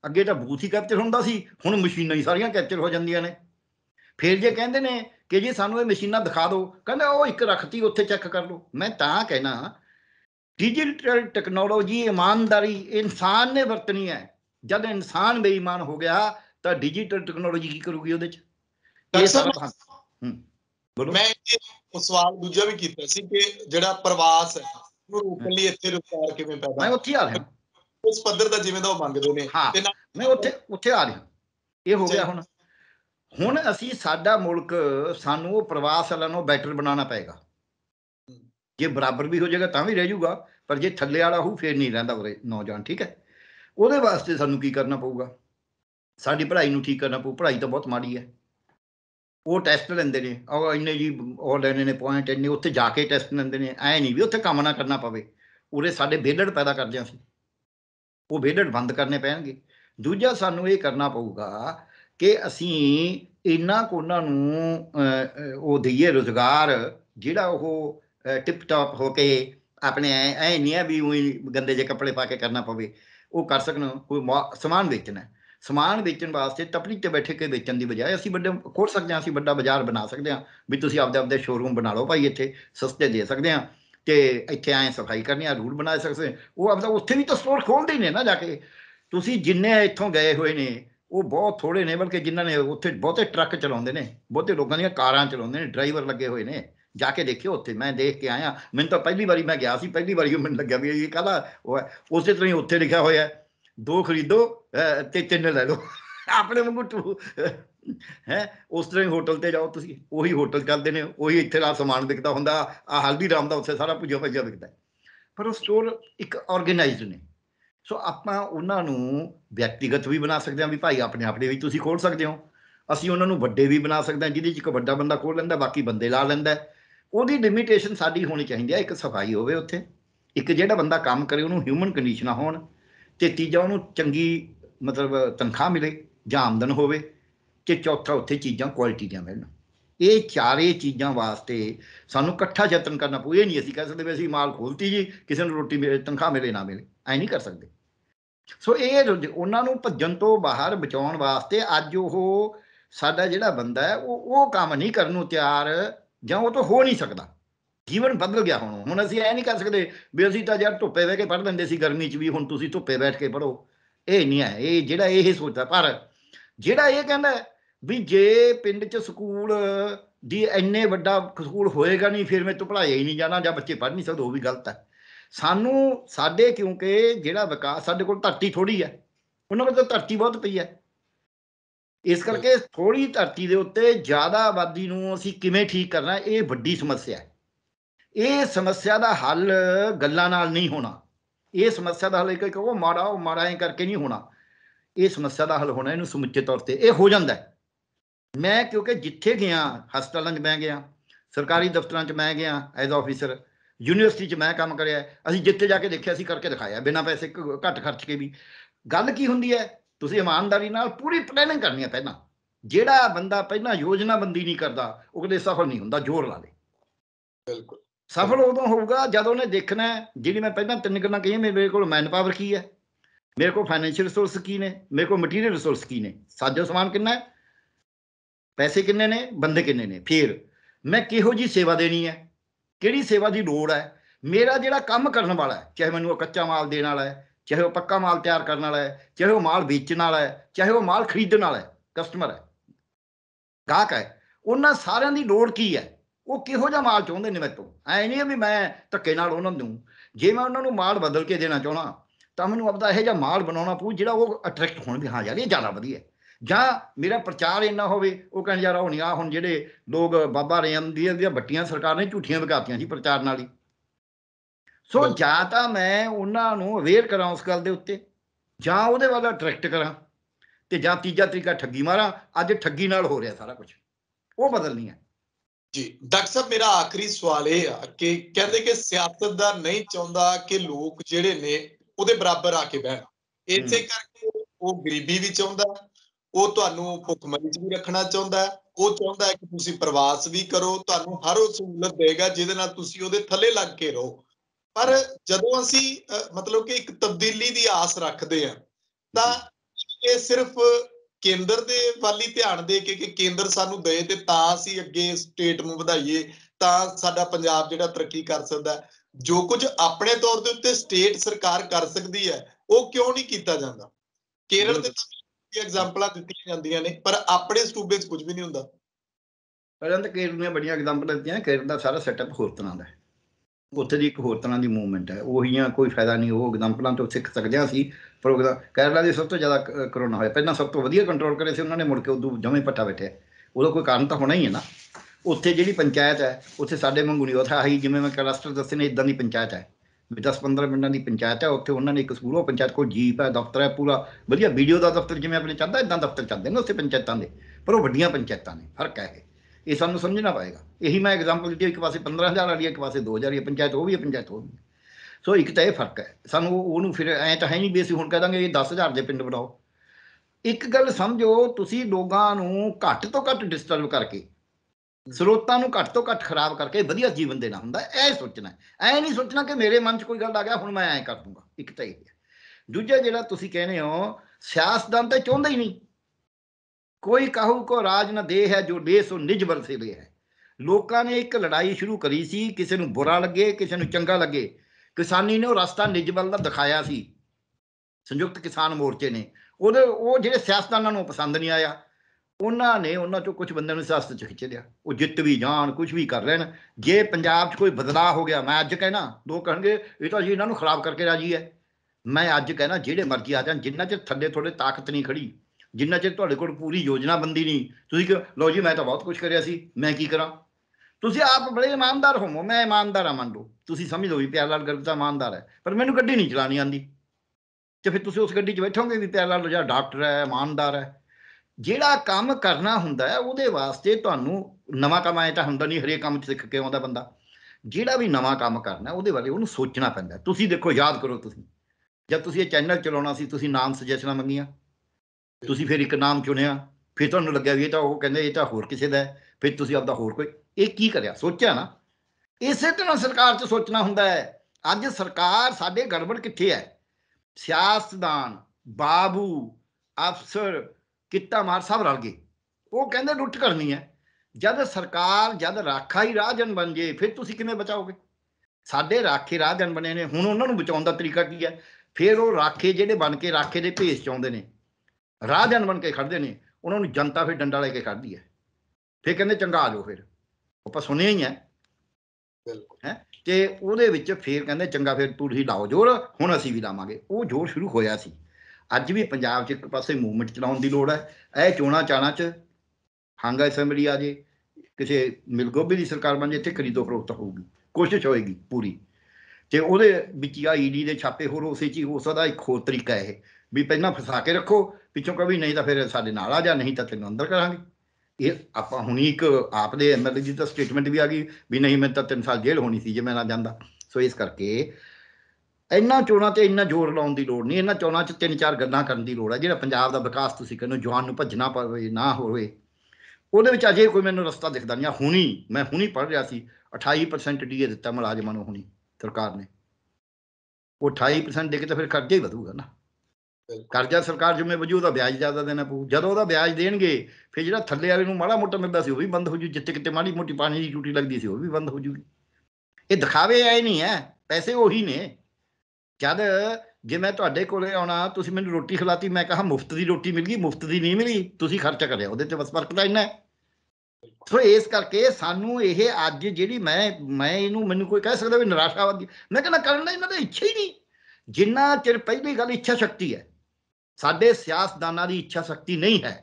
ਅੱਗੇ ਤਾਂ ਬੂਥ ਹੀ ਕੈਪਚਰ ਹੁੰਦਾ ਸੀ ਹੁਣ ਮਸ਼ੀਨਾਂ ਹੀ ਸਾਰੀਆਂ ਕੈਪਚਰ ਹੋ ਜਾਂਦੀਆਂ ਨੇ ਫਿਰ ਜੇ ਕਹਿੰਦੇ ਨੇ ਕਿ ਜੀ ਸਾਨੂੰ ਇਹ ਮਸ਼ੀਨਾਂ ਦਿਖਾ ਦਿਓ ਕਹਿੰਦਾ ਉਹ ਇੱਕ ਰੱਖਤੀ ਉੱਥੇ ਚੈੱਕ ਕਰ ਲਓ ਮੈਂ ਤਾਂ ਕਹਿਣਾ ਡਿਜੀਟਲ ਟੈਕਨੋਲੋਜੀ ਇਮਾਨਦਾਰੀ ਇਨਸਾਨ ਨੇ ਵਰਤਣੀ ਹੈ ਜਦ ਇਨਸਾਨ ਬੇਈਮਾਨ ਹੋ ਗਿਆ ਤਾਂ ਡਿਜੀਟਲ ਟੈਕਨੋਲੋਜੀ ਕੀ ਕਰੂਗੀ ਉਹਦੇ ਚ ਇਹ ਮੈਂ ਇਹ ਸਵਾਲ ਦੂਜਾ ਵੀ ਕੀਤਾ ਸੀ ਕਿ ਜਿਹੜਾ ਪ੍ਰਵਾਸ ਹੈ ਉਹ ਰੋਕਣ ਲਈ ਇੱਥੇ ਰੁਕਾਰ ਕਿਵੇਂ ਪੈਦਾ ਮੈਂ ਉੱਥੇ ਆ ਰਿਹਾ ਉਸ ਪੱਧਰ ਦਾ ਜਿਵੇਂ ਦਾ ਉਹ ਮੰਗਦੇ ਨੇ ਤੇ ਨਹੀਂ ਉੱਥੇ ਉੱਥੇ ਆ ਰਿਹਾ ਇਹ ਹੋ ਗਿਆ ਹੁਣ ਹੁਣ ਅਸੀਂ ਸਾਡਾ ਮੁਲਕ ਸਾਨੂੰ ਉਹ ਪ੍ਰਵਾਸ ਵਾਲਾ ਨੂੰ ਬੈਟਰ ਬਣਾਉਣਾ ਪਏਗਾ ਜੇ ਬਰਾਬਰ ਵੀ ਹੋ ਜਾਏਗਾ ਤਾਂ ਵੀ ਰਹਿ ਜਾਊਗਾ ਪਰ ਜੇ ਥੱਲੇ ਵਾਲਾ ਹੋ ਫੇਰ ਨਹੀਂ ਰਹਿੰਦਾ ਉਹ ਨੌਜਵਾਨ ਠੀਕ ਹੈ ਉਹਦੇ ਵਾਸਤੇ ਸਾਨੂੰ ਕੀ ਕਰਨਾ ਪਊਗਾ ਸਾਡੀ ਪੜ੍ਹਾਈ ਨੂੰ ਠੀਕ ਕਰਨਾ ਪਊ ਪੜ੍ਹਾਈ ਤਾਂ ਬਹੁਤ ਮਾੜੀ ਹੈ ਉਹ ਟੈਸਟ ਲੈਂਦੇ ਨੇ ਉਹ ਇੰਨੇ ਜੀ ਉਹ ਲੈਣੇ ਨੇ ਪੁਆਇੰਟ ਇੰਨੇ ਉੱਥੇ ਜਾ ਕੇ ਟੈਸਟ ਲੈਂਦੇ ਨੇ ਐ ਨਹੀਂ ਵੀ ਉੱਥੇ ਕੰਮ ਨਾ ਕਰਨਾ ਪਵੇ ਉਰੇ ਸਾਡੇ ਬੇਲੜ ਪੈਦਾ ਕਰਦੇ ਆਂ ਸੀ ਉਹ ਵੇਡਣ ਬੰਦ ਕਰਨੇ ਪੈਣਗੇ ਦੂਜਾ ਸਾਨੂੰ ਇਹ ਕਰਨਾ ਪਊਗਾ ਕਿ ਅਸੀਂ ਕੋ ਕੋਨਾਂ ਨੂੰ ਉਹ ਦਈਏ ਰੋਜ਼ਗਾਰ ਜਿਹੜਾ ਉਹ ਟਿਪ ਟਾਪ ਹੋ ਕੇ ਆਪਣੇ ਐ ਨਹੀਂ ਆ ਵੀ ਉਹੀ ਗੰਦੇ ਜੇ ਕੱਪੜੇ ਪਾ ਕੇ ਕਰਨਾ ਪਵੇ ਉਹ ਕਰ ਸਕਣ ਕੋਈ ਸਮਾਨ ਵੇਚਣਾ ਸਮਾਨ ਵੇਚਣ ਵਾਸਤੇ ਟਪਲੀ ਤੇ ਬੈਠੇ ਕੇ ਵੇਚਣ ਦੀ ਬਜਾਏ ਅਸੀਂ ਵੱਡੇ ਖੋਲ ਸਕਦੇ ਹਾਂ ਅਸੀਂ ਵੱਡਾ ਬਾਜ਼ਾਰ ਬਣਾ ਸਕਦੇ ਹਾਂ ਵੀ ਤੁਸੀਂ ਆਪਦੇ ਆਪਦੇ ਸ਼ੋਰੂਮ ਬਣਾ ਲਓ ਭਾਈ ਇੱਥੇ ਸਸਤੇ ਦੇ ਸਕਦੇ ਹਾਂ ਕਿ ਇੱਥੇ ਆਏ ਸਫਾਈ ਕਰਨੀ ਆ ਰੂਲ ਬਣਾ ਸਕਦੇ ਉਹ ਆਪਦਾ ਉੱਥੇ ਵੀ ਤਾਂ ਸਟੋਰ ਖੋਲਦੇ ਨੇ ਨਾ ਜਾ ਕੇ ਤੁਸੀਂ ਜਿੰਨੇ ਇੱਥੋਂ ਗਏ ਹੋਏ ਨੇ ਉਹ ਬਹੁਤ ਥੋੜੇ ਨੇ ਬਲਕਿ ਜਿਨ੍ਹਾਂ ਨੇ ਉੱਥੇ ਬਹੁਤੇ ਟਰੱਕ ਚਲਾਉਂਦੇ ਨੇ ਬਹੁਤੇ ਲੋਕਾਂ ਦੀਆਂ ਕਾਰਾਂ ਚਲਾਉਂਦੇ ਨੇ ਡਰਾਈਵਰ ਲੱਗੇ ਹੋਏ ਨੇ ਜਾ ਕੇ ਦੇਖਿਓ ਉੱਥੇ ਮੈਂ ਦੇਖ ਕੇ ਆਇਆ ਮੈਨੂੰ ਤਾਂ ਪਹਿਲੀ ਵਾਰੀ ਮੈਂ ਗਿਆ ਸੀ ਪਹਿਲੀ ਵਾਰੀ ਮੈਨੂੰ ਲੱਗਿਆ ਵੀ ਇਹ ਕਾਹਦਾ ਉਹ ਉਸੇ ਤਰ੍ਹਾਂ ਹੀ ਉੱਥੇ ਲਿਖਿਆ ਹੋਇਆ ਦੋ ਖਰੀਦੋ ਤੇ ਤਿੰਨ ਲੈ ਲਓ ਆਪਣੇ ਵਾਂਗੂ ਹੈ ਉਸ ਤਰ੍ਹਾਂ ਹੀ ਹੋਟਲ ਤੇ ਜਾਓ ਤੁਸੀਂ ਉਹੀ ਹੋਟਲ ਚੱਲਦੇ ਨੇ ਉਹੀ ਇੱਥੇ ਦਾ ਸਮਾਨ ਵਿਕਦਾ ਹੁੰਦਾ ਆ ਹਲਦੀਰਾਮ ਦਾ ਉੱਥੇ ਸਾਰਾ ਪੁੱਜਾ ਪੱਜਾ ਵਿਕਦਾ ਪਰ ਉਹ ਸਟੋਰ ਇੱਕ ਆਰਗੇਨਾਈਜ਼ਡ ਨੇ ਸੋ ਆਪਾਂ ਉਹਨਾਂ ਨੂੰ ਵਿਅਕਤੀਗਤ ਵੀ ਬਣਾ ਸਕਦੇ ਹਾਂ ਵੀ ਭਾਈ ਆਪਣੇ ਆਪ ਦੇ ਵੀ ਤੁਸੀਂ ਖੋਲ ਸਕਦੇ ਹੋ ਅਸੀਂ ਉਹਨਾਂ ਨੂੰ ਵੱਡੇ ਵੀ ਬਣਾ ਸਕਦੇ ਹਾਂ ਜਿਹਦੇ 'ਚ ਇੱਕ ਵੱਡਾ ਬੰਦਾ ਖੋਲ ਲੈਂਦਾ ਬਾਕੀ ਬੰਦੇ ਲਾ ਲੈਂਦਾ ਉਹਦੀ ਲਿਮਿਟੇਸ਼ਨ ਸਾਡੀ ਹੋਣੀ ਚਾਹੀਦੀ ਹੈ ਇੱਕ ਸਫਾਈ ਹੋਵੇ ਉੱਥੇ ਇੱਕ ਜਿਹੜਾ ਬੰਦਾ ਕੰਮ ਕਰੇ ਉਹਨੂੰ ਹਿਊਮਨ ਕੰਡੀਸ਼ਨਾਂ ਹੋਣ ਤੇ ਤੀਜਾ ਉਹਨੂੰ ਚੰਗੀ ਮਤਲਬ ਤਨਖਾਹ ਮਿਲੇ ਜਾਂ ਆਮਦਨ ਹੋਵੇ ਕਿ ਚੌਥਾ ਉੱਥੇ ਚੀਜ਼ਾਂ ਕੁਆਲਿਟੀ ਦੀਆਂ ਮਿਲਣ ਇਹ ਚਾਰੇ ਚੀਜ਼ਾਂ ਵਾਸਤੇ ਸਾਨੂੰ ਇਕੱਠਾ ਯਤਨ ਕਰਨਾ ਪਊ ਇਹ ਨਹੀਂ ਅਸੀਂ ਕਹਿ ਸਕਦੇ ਵੀ ਅਸੀਂ ਮਾਲ ਖੋਲਤੀ ਜੀ ਕਿਸੇ ਨੂੰ ਰੋਟੀ ਮਿਲੇ ਤਨਖਾਹ ਮਿਲੇ ਨਾ ਮਿਲੇ ਐ ਨਹੀਂ ਕਰ ਸਕਦੇ ਸੋ ਇਹ ਉਹਨਾਂ ਨੂੰ ਭੱਜਣ ਤੋਂ ਬਾਹਰ ਬਚਾਉਣ ਵਾਸਤੇ ਅੱਜ ਉਹ ਸਾਡਾ ਜਿਹੜਾ ਬੰਦਾ ਹੈ ਉਹ ਉਹ ਕੰਮ ਨਹੀਂ ਕਰਨ ਨੂੰ ਤਿਆਰ ਜਾਂ ਉਹ ਤਾਂ ਹੋ ਨਹੀਂ ਸਕਦਾ ਜੀਵਨ ਬਦਲ ਗਿਆ ਹੁਣ ਹੁਣ ਅਸੀਂ ਐ ਨਹੀਂ ਕਰ ਸਕਦੇ ਵੀ ਅਸੀਂ ਤਾਂ ਜੜ ਧੁੱਪੇ ਬਹਿ ਕੇ ਪੜ ਲੈਂਦੇ ਸੀ ਗਰਮੀ 'ਚ ਵੀ ਹੁਣ ਤੁਸੀਂ ਧੁੱਪੇ ਬੈਠ ਕੇ ਪੜੋ ਇਹ ਨਹੀਂ ਹੈ ਇਹ ਜਿਹੜਾ ਇਹ ਸੋਚਦਾ ਪਰ ਜਿਹੜਾ ਇਹ ਕਹਿੰਦਾ ਵੀ ਜੇ ਪਿੰਡ 'ਚ ਸਕੂਲ ਦੀ ਐਨੇ ਵੱਡਾ ਸਕੂਲ ਹੋਏਗਾ ਨਹੀਂ ਫਿਰ ਮੈਂ ਤੋਂ ਪੜਾਇਆ ਹੀ ਨਹੀਂ ਜਾਣਾ ਜਾਂ ਬੱਚੇ ਪੜ ਨਹੀਂ ਸਕਦੇ ਉਹ ਵੀ ਗਲਤ ਹੈ ਸਾਨੂੰ ਸਾਡੇ ਕਿਉਂਕਿ ਜਿਹੜਾ ਵਿਕਾਸ ਸਾਡੇ ਕੋਲ ਧਰਤੀ ਥੋੜੀ ਹੈ ਉਹਨਾਂ ਕੋਲ ਤਾਂ ਧਰਤੀ ਬਹੁਤ ਪਈ ਹੈ ਇਸ ਕਰਕੇ ਥੋੜੀ ਧਰਤੀ ਦੇ ਉੱਤੇ ਜ਼ਿਆਦਾ ਆਬਾਦੀ ਨੂੰ ਅਸੀਂ ਕਿਵੇਂ ਠੀਕ ਕਰਨਾ ਇਹ ਵੱਡੀ ਸਮੱਸਿਆ ਹੈ ਇਹ ਸਮੱਸਿਆ ਦਾ ਹੱਲ ਗੱਲਾਂ ਨਾਲ ਨਹੀਂ ਹੋਣਾ ਇਹ ਸਮੱਸਿਆ ਦਾ ਹੱਲ ਇੱਕ ਕਹੋ ਮਾੜਾ ਮਾੜਾ ਕਰਕੇ ਨਹੀਂ ਹੋਣਾ ਇਹ ਸਮੱਸਿਆ ਦਾ ਹੱਲ ਹੋਣਾ ਇਹਨੂੰ ਸਮੁੱਚੇ ਤੌਰ ਤੇ ਇਹ ਹੋ ਜਾਂਦਾ ਹੈ ਮੈਂ ਕਿਉਂਕਿ ਜਿੱਥੇ ਗਿਆ ਹਸਪਤਾਲਾਂ 'ਚ ਮੈਂ ਗਿਆ ਸਰਕਾਰੀ ਦਫ਼ਤਰਾਂ 'ਚ ਮੈਂ ਗਿਆ ਐਜ਼ ਆਫੀਸਰ ਯੂਨੀਵਰਸਿਟੀ 'ਚ ਮੈਂ ਕੰਮ ਕਰਿਆ ਅਸੀਂ ਜਿੱਥੇ ਜਾ ਕੇ ਦੇਖਿਆ ਸੀ ਕਰਕੇ ਦਿਖਾਇਆ ਬਿਨਾਂ ਪੈਸੇ ਘੱਟ ਖਰਚ ਕੇ ਵੀ ਗੱਲ ਕੀ ਹੁੰਦੀ ਹੈ ਤੁਸੀਂ ਇਮਾਨਦਾਰੀ ਨਾਲ ਪੂਰੀ ਪਲੈਨਿੰਗ ਕਰਨੀ ਹੈ ਪਹਿਲਾਂ ਜਿਹੜਾ ਬੰਦਾ ਪਹਿਲਾਂ ਯੋਜਨਾਬੰਦੀ ਨਹੀਂ ਕਰਦਾ ਉਹ ਕਦੇ ਸਫਲ ਨਹੀਂ ਹੁੰਦਾ ਜ਼ੋਰ ਲਾ ਦੇ ਬਿਲਕੁਲ ਸਫਲ ਉਦੋਂ ਹੋਊਗਾ ਜਦੋਂ ਉਹਨੇ ਦੇਖਣਾ ਜਿਹੜੀ ਮੈਂ ਪਹਿਲਾਂ ਤਿੰਨ ਗੱਲਾਂ ਕਹੀਆਂ ਮੇਰੇ ਕੋਲ ਮੈਨ ਪਾਵਰ ਕੀ ਹੈ ਮੇਰੇ ਕੋਲ ਫਾਈਨੈਂਸ਼ੀਅਲ ਰਿਸੋਰਸ ਕੀ ਨੇ ਮੇਰੇ ਕੋਲ ਮਟੀਰੀਅਲ ਰਿਸੋਰਸ ਕੀ ਨੇ ਸਾਜੋ ਸਮਾਨ ਕਿੰਨਾ ਹੈ ਪੈਸੇ ਕਿੰਨੇ ਨੇ ਬੰਦੇ ਕਿੰਨੇ ਨੇ ਫਿਰ ਮੈਂ ਕਿਹੋ ਜੀ ਸੇਵਾ ਦੇਣੀ ਹੈ ਕਿਹੜੀ ਸੇਵਾ ਦੀ ਲੋੜ ਹੈ ਮੇਰਾ ਜਿਹੜਾ ਕੰਮ ਕਰਨ ਵਾਲਾ ਹੈ ਚਾਹੇ ਮੈਨੂੰ ਉਹ ਕੱਚਾ ਮਾਲ ਦੇਣ ਵਾਲਾ ਹੈ ਚਾਹੇ ਉਹ ਪੱਕਾ ਮਾਲ ਤਿਆਰ ਕਰਨ ਵਾਲਾ ਹੈ ਚਾਹੇ ਉਹ ਮਾਲ ਵੇਚਣ ਵਾਲਾ ਹੈ ਚਾਹੇ ਉਹ ਮਾਲ ਖਰੀਦਣ ਵਾਲਾ ਹੈ ਕਸਟਮਰ ਹੈ ਗਾਹਕ ਹੈ ਉਹਨਾਂ ਸਾਰਿਆਂ ਦੀ ਲੋੜ ਕੀ ਹੈ ਉਹ ਕਿਹੋ ਜਿਹਾ ਮਾਲ ਚਾਹੁੰਦੇ ਨੇ ਮੇਰੇ ਤੋਂ ਐ ਨਹੀਂ ਵੀ ਮੈਂ ਧੱਕੇ ਨਾਲ ਉਹਨਾਂ ਨੂੰ ਜੇ ਮੈਂ ਉਹਨਾਂ ਨੂੰ ਮਾਲ ਬਦਲ ਕੇ ਦੇਣਾ ਚਾਹਣਾ ਤਾਂ ਮੈਨੂੰ ਆਪਦਾ ਇਹੋ ਜਿਹਾ ਮਾਲ ਬਣਾਉਣਾ ਪਊ ਜਿਹੜਾ ਉਹ ਅਟਰੈਕਟ ਹੋਣ ਵੀ ਹਾਂ ਯਾਰ ਇਹ ਜ਼ਿਆਦਾ ਵਧੀਆ ਜਾਂ ਮੇਰਾ ਪ੍ਰਚਾਰ ਇੰਨਾ ਹੋਵੇ ਉਹ ਕਹਿੰਦੇ ਯਾਰ ਹੋਣੀ ਆ ਹੁਣ ਜਿਹੜੇ ਲੋਕ ਬਾਬਾ ਰਾਮ ਦੀਆਂ ਦੀਆਂ ਬੱਟੀਆਂ ਸਰਕਾਰ ਨੇ ਝੂਠੀਆਂ ਵਿਕਾਤੀਆਂ ਸੀ ਪ੍ਰਚਾਰ ਨਾਲ ਹੀ ਸੋ ਜਾਂ ਤਾਂ ਮੈਂ ਉਹਨਾਂ ਨੂੰ ਅਵੇਅਰ ਕਰਾਂ ਉਸ ਗੱਲ ਦੇ ਉੱਤੇ ਜਾਂ ਉਹਦੇ ਵੱਲ ਅਟਰੈਕਟ ਕਰਾਂ ਤੇ ਜਾਂ ਤੀਜਾ ਤਰੀਕਾ ਠੱਗੀ ਮਾਰਾਂ ਅੱਜ ਠੱਗੀ ਨਾਲ ਹੋ ਰਿਹਾ ਸਾਰਾ ਕੁਝ ਉਹ ਬਦਲਣੀ ਹੈ ਜੀ ਡਾਕਟਰ ਸਾਹਿਬ ਮੇਰਾ ਆਖਰੀ ਸਵਾਲ ਇਹ ਆ ਕਿ ਕਹਿੰਦੇ ਕਿ ਸਿਆਸਤਦਾਰ ਨਹੀਂ ਚਾਹੁੰਦਾ ਕਿ ਲੋਕ ਜਿਹੜੇ ਨੇ ਉਹਦੇ ਬਰਾਬਰ ਆ ਕੇ ਬਹਿਣ ਇਸੇ ਕਰਕੇ ਉਹ ਗਰੀਬੀ ਵੀ ਚਾਹੁੰਦਾ ਉਹ ਤੁਹਾਨੂੰ ਭੁੱਖਮਰੀ 'ਚ ਵੀ ਰੱਖਣਾ ਚਾਹੁੰਦਾ ਹੈ ਉਹ ਚਾਹੁੰਦਾ ਹੈ ਕਿ ਤੁਸੀਂ ਪ੍ਰਵਾਸ ਵੀ ਕਰੋ ਤੁਹਾਨੂੰ ਹਰ ਉਹ ਸਹੂਲਤ ਦੇਗਾ ਜਿਹਦੇ ਨਾਲ ਤੁਸੀਂ ਉਹਦੇ ਥੱਲੇ ਲੱਗ ਕੇ ਰਹੋ ਪਰ ਜਦੋਂ ਅਸੀਂ ਮਤਲਬ ਕਿ ਇੱਕ ਤਬਦੀਲੀ ਦੀ ਆਸ ਰੱਖਦੇ ਆ ਤਾਂ ਇਹ ਸਿਰਫ ਕੇਂਦਰ ਦੇ ਵੱਲ ਹੀ ਧਿਆਨ ਦੇ ਕੇ ਕਿ ਕੇਂਦਰ ਸਾਨੂੰ ਦੇ ਤੇ ਤਾਂ ਅਸੀਂ ਅੱਗੇ ਸਟੇਟ ਨੂੰ ਵਧਾਈਏ ਤਾਂ ਸਾਡਾ ਪੰਜਾਬ ਜਿਹੜਾ ਤਰੱਕੀ ਕਰ ਸਕਦਾ ਜੋ ਕੁਝ ਆਪਣੇ ਤੌਰ ਦੇ ਉੱਤੇ ਸਟੇਟ ਸਰਕਾਰ ਕਰ ਸਕਦੀ ਹੈ ਉਹ ਕਿਉਂ ਨਹੀਂ ਕੀਤਾ ਜਾਂਦਾ ਕੇਰਲ ਤੇ ਦੀ ਐਗਜ਼ਾਮਪਲਾਂ ਦਿੱਤੀਆਂ ਜਾਂਦੀਆਂ ਨੇ ਪਰ ਆਪਣੇ ਸਟੂਬੇ 'ਚ ਕੁਝ ਵੀ ਨਹੀਂ ਹੁੰਦਾ ਪਰੰਤ ਕੇਰਲ ਦੀਆਂ ਬੜੀਆਂ ਐਗਜ਼ਾਮਪਲਾਂ ਦਿੱਤੀਆਂ ਕੇਰਲ ਦਾ ਸਾਰਾ ਸੈਟਅਪ ਹੋਰ ਤਰ੍ਹਾਂ ਦਾ ਉੱਥੇ ਦੀ ਇੱਕ ਹੋਰ ਤਰ੍ਹਾਂ ਦੀ ਮੂਵਮੈਂਟ ਹੈ ਉਹੀਆਂ ਕੋਈ ਫਾਇਦਾ ਨਹੀਂ ਉਹ ਐਗਜ਼ਾਮਪਲਾਂ ਤੋਂ ਸਿੱਖ ਸਕਦੇ ਆ ਸੀ ਉਹ ਕੇਰਲਾ ਦੇ ਸਭ ਤੋਂ ਜ਼ਿਆਦਾ ਕਰੋਨਾ ਹੋਇਆ ਪਹਿਲਾਂ ਸਭ ਤੋਂ ਵਧੀਆ ਕੰਟਰੋਲ ਕਰੇ ਸੀ ਉਹਨਾਂ ਨੇ ਮੁੜ ਕੇ ਉਦੋਂ ਜਮੇ ਪੱਟਾ ਬੈਠਿਆ ਉਹਦਾ ਕੋਈ ਕਾਰਨ ਤਾਂ ਹੋਣਾ ਹੀ ਹੈ ਨਾ ਉੱਥੇ ਜਿਹੜੀ ਪੰਚਾਇਤ ਹੈ ਉੱਥੇ ਸਾਡੇ ਵਾਂਗੂ ਨਹੀਂ ਉੱਥੇ ਆਹੀ ਜਿਵੇਂ ਮੈਂ ਕਲਸਟਰ ਦੱਸੇ ਨੇ ਇਦਾਂ ਦੀ ਪੰਚਾਇਤ ਹੈ ਵੀ 10-15 ਮਿੰਟਾਂ ਦੀ ਪੰਚਾਇਤ ਹੈ ਉੱਥੇ ਉਹਨਾਂ ਨੇ ਇੱਕ ਉਹ ਪੰਚਾਇਤ ਕੋਲ ਜੀਪ ਹੈ ਦਫ਼ਤਰ ਹੈ ਪੂਰਾ ਵਧੀਆ ਵੀਡੀਓ ਦਾ ਦਫ਼ਤਰ ਜਿਵੇਂ ਆਪਣੇ ਚਾਹਦਾ ਇਦਾਂ ਦਫ਼ਤਰ ਚਾਹਦੇ ਨੇ ਉਸੇ ਪੰਚਾਇਤਾਂ ਦੇ ਪਰ ਉਹ ਵੱਡੀਆਂ ਪੰਚਾਇਤਾਂ ਨੇ ਫਰਕ ਹੈ ਇਹ ਇਹ ਸਾਨੂੰ ਸਮਝਣਾ ਪਏਗਾ ਇਹੀ ਮੈਂ ਐਗਜ਼ਾਮਪਲ ਦਿੱਤੀ ਇੱਕ ਪਾਸੇ 15000 ਵਾਲੀ ਇੱਕ ਪਾਸੇ 2000 ਵਾਲੀ ਪੰਚਾਇਤ ਉਹ ਵੀ ਪੰਚਾਇਤ ਉਹ ਸੋ ਇੱਕ ਤਾਂ ਇਹ ਫਰਕ ਹੈ ਸਾਨੂੰ ਉਹਨੂੰ ਫਿਰ ਐ ਤਾਂ ਹੈ ਨਹੀਂ ਵੀ ਅਸੀਂ ਹੁਣ ਕਹ ਦਾਂਗੇ ਇਹ 10000 ਦੇ ਪਿੰਡ ਬਣਾਓ ਇੱਕ ਗੱਲ ਸਮਝੋ ਤੁਸੀਂ ਲੋਕਾਂ ਨੂੰ ਘੱਟ ਤੋਂ ਘੱਟ ਡਿਸਟਰਬ ਕਰਕੇ ਸਰੋਤਾਂ ਨੂੰ ਘੱਟ ਤੋਂ ਘੱਟ ਖਰਾਬ ਕਰਕੇ ਵਧੀਆ ਜੀਵਨ ਦੇਣਾ ਹੁੰਦਾ ਐ ਸੋਚਣਾ ਐ ਨਹੀਂ ਸੋਚਣਾ ਕਿ ਮੇਰੇ ਮਨ 'ਚ ਕੋਈ ਗੱਲ ਆ ਗਿਆ ਹੁਣ ਮੈਂ ਐ ਕਰ ਦੂੰਗਾ ਇੱਕ ਤਾਂ ਇਹ ਦੂਜਾ ਜਿਹੜਾ ਤੁਸੀਂ ਕਹਿੰਦੇ ਹੋ ਸਿਆਸਤਦਾਨ ਤਾਂ ਚਾਹੁੰਦਾ ਹੀ ਨਹੀਂ ਕੋਈ ਕਹੂ ਕੋ ਰਾਜ ਨਾ ਦੇ ਹੈ ਜੋ ਦੇ ਸੋ ਨਿਜ ਵਰਸੇ ਦੇ ਹੈ ਲੋਕਾਂ ਨੇ ਇੱਕ ਲੜਾਈ ਸ਼ੁਰੂ ਕਰੀ ਸੀ ਕਿਸੇ ਨੂੰ ਬੁਰਾ ਲੱਗੇ ਕਿਸੇ ਨੂੰ ਚੰਗਾ ਲੱਗੇ ਕਿਸਾਨੀ ਨੇ ਉਹ ਰਸਤਾ ਨਿਜ ਵੱਲ ਦਾ ਦਿਖਾਇਆ ਸੀ ਸੰਯੁਕਤ ਕਿਸਾਨ ਮੋਰਚੇ ਨੇ ਉਹਦੇ ਉਹ ਜਿਹੜੇ ਸਿਆਸਤਦਾਨਾਂ ਨੂੰ ਪਸੰਦ ਨਹੀਂ ਆਇਆ ਉਹਨਾਂ ਨੇ ਉਹਨਾਂ ਚੋਂ ਕੁਝ ਬੰਦਿਆਂ ਨੂੰ ਸਿਆਸਤ ਚ ਖਿੱਚ ਲਿਆ ਉਹ ਜਿੱਤ ਵੀ ਜਾਣ ਕੁਝ ਵੀ ਕਰ ਲੈਣ ਜੇ ਪੰਜਾਬ 'ਚ ਕੋਈ ਬਦਲਾਅ ਹੋ ਗਿਆ ਮੈਂ ਅੱਜ ਕਹਿਣਾ ਲੋਕ ਕਹਣਗੇ ਇਹ ਤਾਂ ਜੀ ਇਹਨਾਂ ਨੂੰ ਖਰਾਬ ਕਰਕੇ ਰਾਜੀ ਹੈ ਮੈਂ ਅੱਜ ਕਹਿਣਾ ਜਿਹੜੇ ਮਰਜ਼ੀ ਆ ਜਾਣ ਜਿੰਨਾ ਚਿਰ ਥੱਲੇ ਤੁਹਾਡੇ ਤਾਕਤ ਨਹੀਂ ਖੜੀ ਜਿੰਨਾ ਚਿਰ ਤੁਹਾਡੇ ਕੋਲ ਪੂਰੀ ਯੋਜਨਾਬੰਦੀ ਨਹੀਂ ਤੁਸੀਂ ਕਿ ਲੋ ਜੀ ਮੈਂ ਤਾਂ ਬਹੁਤ ਕੁਝ ਕਰਿਆ ਸੀ ਮੈਂ ਕੀ ਕਰਾਂ ਤੁਸੀਂ ਆਪ ਬੜੇ ਇਮਾਨਦਾਰ ਹੋ ਮੈਂ ਇਮਾਨਦਾਰ ਆ ਮੰਨ ਲਓ ਤੁਸੀਂ ਸਮਝ ਲਓ ਵੀ ਪਿਆਰ ਲਾਲ ਗਰਗ ਇਮਾਨਦਾਰ ਹੈ ਪਰ ਮੈਨੂੰ ਗੱਡੀ ਨਹੀਂ ਚਲਾਣੀ ਆਂਦੀ ਤੇ ਫਿਰ ਤੁਸੀਂ ਉਸ ਗੱਡੀ 'ਚ ਬੈਠੋਗੇ ਵੀ ਪਿਆਰ ਲਾਲ ਜਿਹੜਾ ਡਾਕਟਰ ਹੈ ਇਮਾਨਦਾਰ ਹੈ ਜਿਹੜਾ ਕੰਮ ਕਰਨਾ ਹੁੰਦਾ ਹੈ ਉਹਦੇ ਵਾਸਤੇ ਤੁਹਾਨੂੰ ਨਵਾਂ ਕੰਮ ਆਇਆ ਤਾਂ ਹੁੰਦਾ ਨਹੀਂ ਹਰੇਕ ਕੰਮ ਸਿੱਖ ਕੇ ਆਉਂਦਾ ਬੰਦਾ ਜਿਹੜਾ ਵੀ ਨਵਾਂ ਕੰਮ ਕਰਨਾ ਉਹਦੇ ਬਾਰੇ ਉਹਨੂੰ ਸੋਚਣਾ ਪੈਂਦਾ ਤੁਸੀਂ ਦੇਖੋ ਯਾਦ ਕਰੋ ਤੁਸੀਂ ਜਦ ਤੁਸੀਂ ਇਹ ਚੈਨਲ ਚਲਾਉਣਾ ਸੀ ਤੁਸੀਂ ਨਾਮ ਸੁਜੈਸ਼ਨਾਂ ਮੰਗੀਆਂ ਤੁਸੀਂ ਫਿਰ ਇੱਕ ਨਾਮ ਚੁਣਿਆ ਫਿਰ ਤੁਹਾਨੂੰ ਲੱਗਿਆ ਵੀ ਇਹ ਤਾਂ ਉਹ ਕਹਿੰਦੇ ਇਹ ਤਾਂ ਹੋਰ ਕਿਸੇ ਦਾ ਫਿਰ ਤੁਸੀਂ ਆਪਦਾ ਹੋਰ ਕੋਈ ਇਹ ਕੀ ਕਰਿਆ ਸੋਚਿਆ ਨਾ ਇਸੇ ਤਰ੍ਹਾਂ ਸਰਕਾਰ 'ਚ ਸੋਚਣਾ ਹੁੰਦਾ ਹੈ ਅੱਜ ਸਰਕਾਰ ਸਾਡੇ ਗੜਬੜ ਕਿੱਥੇ ਹੈ ਸਿਆਸਤਦਾਨ ਬਾਬੂ ਅਫਸਰ ਕਿੱਤਾ ਮਾਰ ਸਭ ਰਲ ਗਏ ਉਹ ਕਹਿੰਦੇ ਲੁੱਟ ਕਰਨੀ ਹੈ ਜਦ ਸਰਕਾਰ ਜਦ ਰਾਖਾ ਹੀ ਰਾਜਨ ਬਣ ਜੇ ਫਿਰ ਤੁਸੀਂ ਕਿਵੇਂ ਬਚਾਓਗੇ ਸਾਡੇ ਰਾਖੇ ਰਾਜਨ ਬਣੇ ਨੇ ਹੁਣ ਉਹਨਾਂ ਨੂੰ ਬਚਾਉਣ ਦਾ ਤਰੀਕਾ ਕੀ ਹੈ ਫਿਰ ਉਹ ਰਾਖੇ ਜਿਹੜੇ ਬਣ ਕੇ ਰਾਖੇ ਦੇ ਭੇਸ ਚਾਉਂਦੇ ਨੇ ਰਾਜਨ ਬਣ ਕੇ ਖੜਦੇ ਨੇ ਉਹਨਾਂ ਨੂੰ ਜਨਤਾ ਫਿਰ ਡੰਡਾ ਲੈ ਕੇ ਖੜਦੀ ਹੈ ਫਿਰ ਕਹਿੰਦੇ ਚੰਗਾ ਆ ਜਾਓ ਫਿਰ ਆਪਾਂ ਸੁਣਿਆ ਹੀ ਹੈ ਬਿਲਕੁਲ ਹੈ ਤੇ ਉਹਦੇ ਵਿੱਚ ਫਿਰ ਕਹਿੰਦੇ ਚੰਗਾ ਫਿਰ ਤੁਸੀਂ ਲਾਓ ਜੋਰ ਹੁਣ ਅਸੀਂ ਵੀ ਲਾਵਾਂਗੇ ਉਹ ਜੋਰ ਸ਼ੁਰੂ ਹੋਇਆ ਸੀ ਅੱਜ ਵੀ ਪੰਜਾਬ 'ਚ ਇੱਕ ਪਾਸੇ ਮੂਵਮੈਂਟ ਚਲਾਉਣ ਦੀ ਲੋੜ ਹੈ ਇਹ ਚੋਣਾ ਚਾਣਾ 'ਚ ਹੰਗ ਅਸੈਂਬਲੀ ਆ ਜੇ ਕਿਸੇ ਮਿਲਗੋਬੀ ਦੀ ਸਰਕਾਰ ਬਣ ਜੇ ਇੱਥੇ ਖਰੀਦੋ ਫਰੋਖਤ ਹੋਊਗੀ ਕੋਸ਼ਿਸ਼ ਹੋਏਗੀ ਪੂਰੀ ਤੇ ਉਹਦੇ ਵਿੱਚ ਆ ਈਡੀ e ਦੇ ਛਾਪੇ ਹੋਰ ਉਸੇ ਚੀਜ਼ ਹੋ ਸਕਦਾ ਇੱਕ ਹੋਰ ਤਰੀਕਾ ਇਹ ਵੀ ਪਹਿਲਾਂ ਫਸਾ ਕੇ ਰੱਖੋ ਪਿੱਛੋਂ ਕਹੋ ਵੀ ਨਹੀਂ ਤਾਂ ਫਿਰ ਸਾਡੇ ਨਾਲ ਆ ਜਾ ਨਹੀਂ ਤਾਂ ਤੈਨੂੰ ਅੰਦਰ ਕਰਾਂਗੇ ਇਹ ਆਪਾਂ ਹੁਣੀ ਇੱਕ ਆਪ ਦੇ ਐਮਐਲਏ ਜੀ ਦਾ ਸਟੇਟਮੈਂਟ ਵੀ ਆ ਗਈ ਵੀ ਨਹੀਂ ਮੈਂ ਤਾਂ 3 ਸਾਲ ਜੇਲ੍ਹ ਹੋਣੀ ਸੀ ਜੇ ਮੈਂ ਨਾ ਜਾਂਦਾ ਸੋ ਇਸ ਕਰਕੇ ਇੰਨਾ ਚੋਣਾਂ ਤੇ ਇੰਨਾ ਜ਼ੋਰ ਲਾਉਣ ਦੀ ਲੋੜ ਨਹੀਂ ਇੰਨਾ ਚੋਣਾਂ 'ਚ ਤਿੰਨ ਚਾਰ ਗੱਲਾਂ ਕਰਨ ਦੀ ਲੋੜ ਹੈ ਜਿਹੜਾ ਪੰਜਾਬ ਦਾ ਵਿਕਾਸ ਤੁਸੀਂ ਕਹਿੰਦੇ ਜਵਾਨ ਨੂੰ ਭੱਜਣਾ ਪਵੇ ਨਾ ਹੋਵੇ ਉਹਦੇ ਵਿੱਚ ਅਜੇ ਕੋਈ ਮੈਨੂੰ ਰਸਤਾ ਦਿਖਦਾ ਨਹੀਂ ਆ ਹੁਣੀ ਮੈਂ ਹੁਣੀ ਪੜ ਰਿਹਾ ਸੀ 28% ਡੀਏ ਦਿੱਤਾ ਮੁਲਾਜ਼ਮਾਂ ਨੂੰ ਹੁਣੀ ਸਰਕਾਰ ਨੇ ਉਹ 28% ਦੇ ਕੇ ਤਾਂ ਫਿਰ ਕਰਜ਼ਾ ਹੀ ਵਧੂਗਾ ਨਾ ਕਰਜ਼ਾ ਸਰਕਾਰ ਜਿਵੇਂ ਵਜੂ ਦਾ ਵਿਆਜ ਜ਼ਿਆਦਾ ਦੇਣਾ ਪਊ ਜਦੋਂ ਉਹਦਾ ਵਿਆਜ ਦੇਣਗੇ ਫਿਰ ਜਿਹੜਾ ਥੱਲੇ ਵਾਲੇ ਨੂੰ ਮਾੜਾ ਮੋਟਾ ਮਿਲਦਾ ਸੀ ਉਹ ਵੀ ਬੰਦ ਹੋ ਜੂ ਜਿੱਤੇ ਕਿਤੇ ਮਾੜੀ ਮੋਟੀ ਪਾਣੀ ਦੀ ਝੂਟੀ ਲੱਗਦੀ ਸੀ ਉਹ ਵੀ ਬੰਦ ਹੋ ਜੂਗੀ ਇਹ ਦਿਖਾਵੇ ਆਏ ਨਹੀਂ ਹੈ ਪੈਸੇ ਉਹੀ ਨੇ ਕਹਿੰਦੇ ਜੇ ਮੈਂ ਤੁਹਾਡੇ ਕੋਲੇ ਆਉਣਾ ਤੁਸੀਂ ਮੈਨੂੰ ਰੋਟੀ ਖਿਲਾਤੀ ਮੈਂ ਕਹਾ ਮੁਫਤ ਦੀ ਰੋਟੀ ਮਿਲ ਗਈ ਮੁਫਤ ਦੀ ਨਹੀਂ ਮਿਲੀ ਤੁਸੀਂ ਖਰਚਾ ਕਰਿਆ ਉਹਦੇ ਤੇ ਬਸ ਫਰਕ ਤਾਂ ਇੰਨਾ ਹੈ ਸੋ ਇਸ ਕਰਕੇ ਸਾਨੂੰ ਇਹ ਅੱਜ ਜਿਹੜੀ ਮੈਂ ਮੈਂ ਇਹਨੂੰ ਮੈਨੂੰ ਕੋਈ ਕਹਿ ਸਕਦਾ ਵੀ ਨਿਰਾਸ਼ਾਵਾਦੀ ਮੈਂ ਕਹਿੰਦਾ ਕਰਨਾ ਇਹਨਾਂ ਦੀ ਇੱਛਾ ਹੀ ਨਹੀਂ ਜਿੰਨਾ ਚਿਰ ਪਹਿਲੀ ਗੱਲ ਇੱਛਾ ਸ਼ਕਤੀ ਹੈ ਸਾਡੇ ਸਿਆਸਦਾਨਾਂ ਦੀ ਇੱਛਾ ਸ਼ਕਤੀ ਨਹੀਂ ਹੈ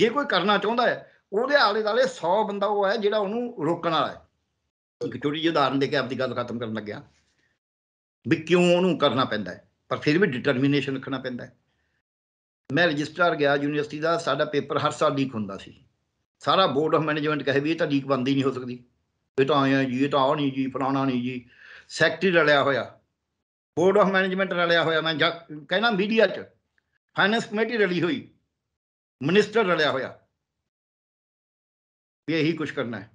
ਜੇ ਕੋਈ ਕਰਨਾ ਚਾਹੁੰਦਾ ਹੈ ਉਹਦੇ ਆਲੇ ਦਾਲੇ 100 ਬੰਦਾ ਉਹ ਹੈ ਜਿਹੜਾ ਉਹਨੂੰ ਰੋਕਣ ਵਾਲਾ ਹੈ ਇੱਕ ਛੋਟੀ ਜਿਹੀ ਉਦਾਹਰਨ ਦੇ ਕੇ ਆਪਦੀ ਗੱਲ ਖਤਮ ਕਰਨ ਲੱਗਿਆ ਵੀ ਕਿਉਂ ਉਹਨੂੰ ਕਰਨਾ ਪੈਂਦਾ ਹੈ ਪਰ ਫਿਰ ਵੀ ਡਿਟਰਮੀਨੇਸ਼ਨ ਰੱਖਣਾ ਪੈਂਦਾ ਹੈ ਮੈਂ ਰਜਿਸਟਰ ਗਿਆ ਯੂਨੀਵਰਸਿਟੀ ਦਾ ਸਾਡਾ ਪੇਪਰ ਹਰ ਸਾਲ ਲੀਕ ਹੁੰਦਾ ਸੀ ਸਾਰਾ ਬੋਰਡ ਆਫ ਮੈਨੇਜਮੈਂਟ ਕਹੇ ਵੀ ਇਹ ਤਾਂ ਲੀਕ ਬੰਦ ਹੀ ਨਹੀਂ ਹੋ ਸਕਦੀ ਇਹ ਤਾਂ ਆਇਆ ਜੀ ਇਹ ਤਾਂ ਆ ਨਹੀਂ ਜੀ ਫਲਾਣਾ ਨਹੀਂ ਜੀ ਸੈਕਟਰੀ ਰਲਿਆ ਹੋਇਆ ਬੋਰਡ ਆਫ ਮੈਨੇਜਮੈਂਟ ਰਲਿਆ ਹੋਇਆ ਮੈਂ ਕਹਿਣਾ ਮੀਡੀਆ 'ਚ ਫਾਈਨੈਂਸ ਕਮੇਟੀ ਰਲੀ ਹੋਈ ਮਿਨਿਸਟਰ ਰਲਿਆ ਹੋਇਆ ਵੀ ਇਹੀ ਕੁਝ ਕਰਨਾ ਹੈ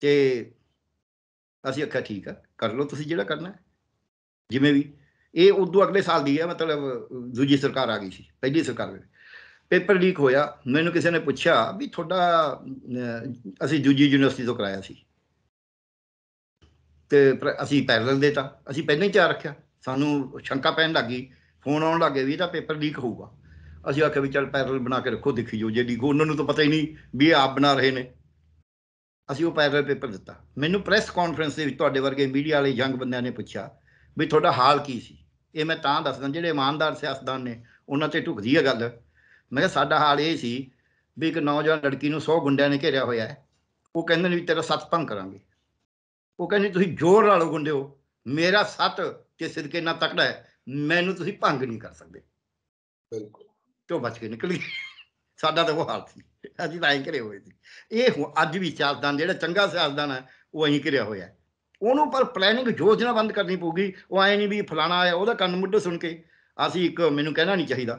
ਤੇ ਅਸੀਂ ਅੱਖਾ ਠੀਕ ਆ ਕਰ ਲਓ ਤੁਸੀਂ ਜਿਹੜਾ ਕਰਨਾ ਹੈ ਜਿਵੇਂ ਵੀ ਇਹ ਉਦੋਂ ਅਗਲੇ ਸਾਲ ਦੀ ਹੈ ਮਤਲਬ ਦੂਜੀ ਸਰਕਾਰ ਆ ਗਈ ਸੀ ਪਹਿਲੀ ਸਰਕਾਰ ਵਿੱਚ ਪੇਪਰ ਲੀਕ ਹੋਇਆ ਮੈਨੂੰ ਕਿਸੇ ਨੇ ਪੁੱਛਿਆ ਵੀ ਤੁਹਾਡਾ ਅਸੀਂ ਦੂਜੀ ਯੂਨੀਵਰਸਿਟੀ ਤੋਂ ਕਰਾਇਆ ਸੀ ਤੇ ਅਸੀਂ ਪੈਰਲਲ ਦੇਤਾ ਅਸੀਂ ਪਹਿਲਾਂ ਹੀ ਚਾਰ ਰੱਖਿਆ ਸਾਨੂੰ ਸ਼ੰਕਾ ਪੈਣ ਲੱਗੀ ਫੋਨ ਆਉਣ ਲੱਗੇ ਵੀ ਇਹਦਾ ਪੇਪਰ ਲੀਕ ਹੋਊਗਾ ਅਸੀਂ ਆਖਿਆ ਵੀ ਚੱਲ ਪੈਰਲ ਬਣਾ ਕੇ ਰੱਖੋ ਦੇਖੀ ਜੋ ਜੇ ਲੀਕ ਉਹਨਾਂ ਨੂੰ ਤਾਂ ਪਤਾ ਹੀ ਨਹੀਂ ਵੀ ਇਹ ਆਪ ਬਣਾ ਰਹੇ ਨੇ ਅਸੀਂ ਉਹ ਪੈਰਲ ਪੇਪਰ ਦਿੱਤਾ ਮੈਨੂੰ ਪ੍ਰੈਸ ਕਾਨਫਰੰਸ ਦੇ ਵਿੱਚ ਤੁਹਾਡੇ ਵਰਗੇ ਮੀਡੀਆ ਵਾਲੇ ਯੰਗ ਬੰਦਿਆਂ ਨੇ ਪੁੱਛਿਆ ਵੀ ਤੁਹਾਡਾ ਹਾਲ ਕੀ ਸੀ ਇਹ ਮੈਂ ਤਾਂ ਦੱਸਦਾ ਜਿਹੜੇ ਇਮਾਨਦਾਰ ਸਿਆਸਤਦਾਨ ਨੇ ਉਹਨਾਂ ਤੇ ਢੁਕਦੀ ਹੈ ਗੱਲ ਮੈਂ ਕਿਹਾ ਸਾਡਾ ਹਾਲ ਇਹ ਸੀ ਵੀ ਇੱਕ ਨੌਜਵਾਨ ਲੜਕੀ ਨੂੰ 100 ਗੁੰਡਿਆਂ ਨੇ ਘੇਰਿਆ ਹੋਇਆ ਹੈ ਉਹ ਕਹਿੰਦੇ ਨੇ ਵੀ ਤੇਰਾ ਸੱਤ ਭੰਗ ਕਰਾਂਗੇ ਉਹ ਕਹਿੰਦੇ ਤੁਸੀਂ ਜ਼ੋਰ ਨਾਲ ਗੁੰਡਿਓ ਮੇਰਾ ਸੱਤ ਤੇ ਸਿਰਕੇ ਨਾਲ ਤਕੜਾ ਹੈ ਮੈਨੂੰ ਤੁਸੀਂ ਭੰਗ ਨਹੀਂ ਕਰ ਸਕਦੇ ਬਿਲਕੁਲ ਤੋਂ ਬਚ ਕੇ ਨਿਕਲ ਗਏ ਸਾਡਾ ਤਾਂ ਉਹ ਹਾਲ ਸੀ ਅਸੀਂ ਤਾਂ ਐਂ ਘਰੇ ਹੋਏ ਸੀ ਇਹ ਅੱਜ ਵੀ ਸਿਆਸਤਦਾਨ ਜਿਹੜਾ ਚੰਗਾ ਸਿਆਸਤਦਾਨ ਹੈ ਉਹ ਐਂ ਕਰਿਆ ਹੋਇਆ ਹੈ ਉਹਨੂੰ ਪਰ ਪਲੈਨਿੰਗ ਯੋਜਨਾ ਬੰਦ ਕਰਨੀ ਪਊਗੀ ਉਹ ਐ ਨਹੀਂ ਵੀ ਫਲਾਣਾ ਆਇਆ ਉਹਦਾ ਕੰਨ ਮੁੱਢ ਸੁਣ ਕੇ ਅਸੀਂ ਇੱਕ ਮੈਨੂੰ ਕਹਿਣਾ ਨਹੀਂ ਚਾਹੀਦਾ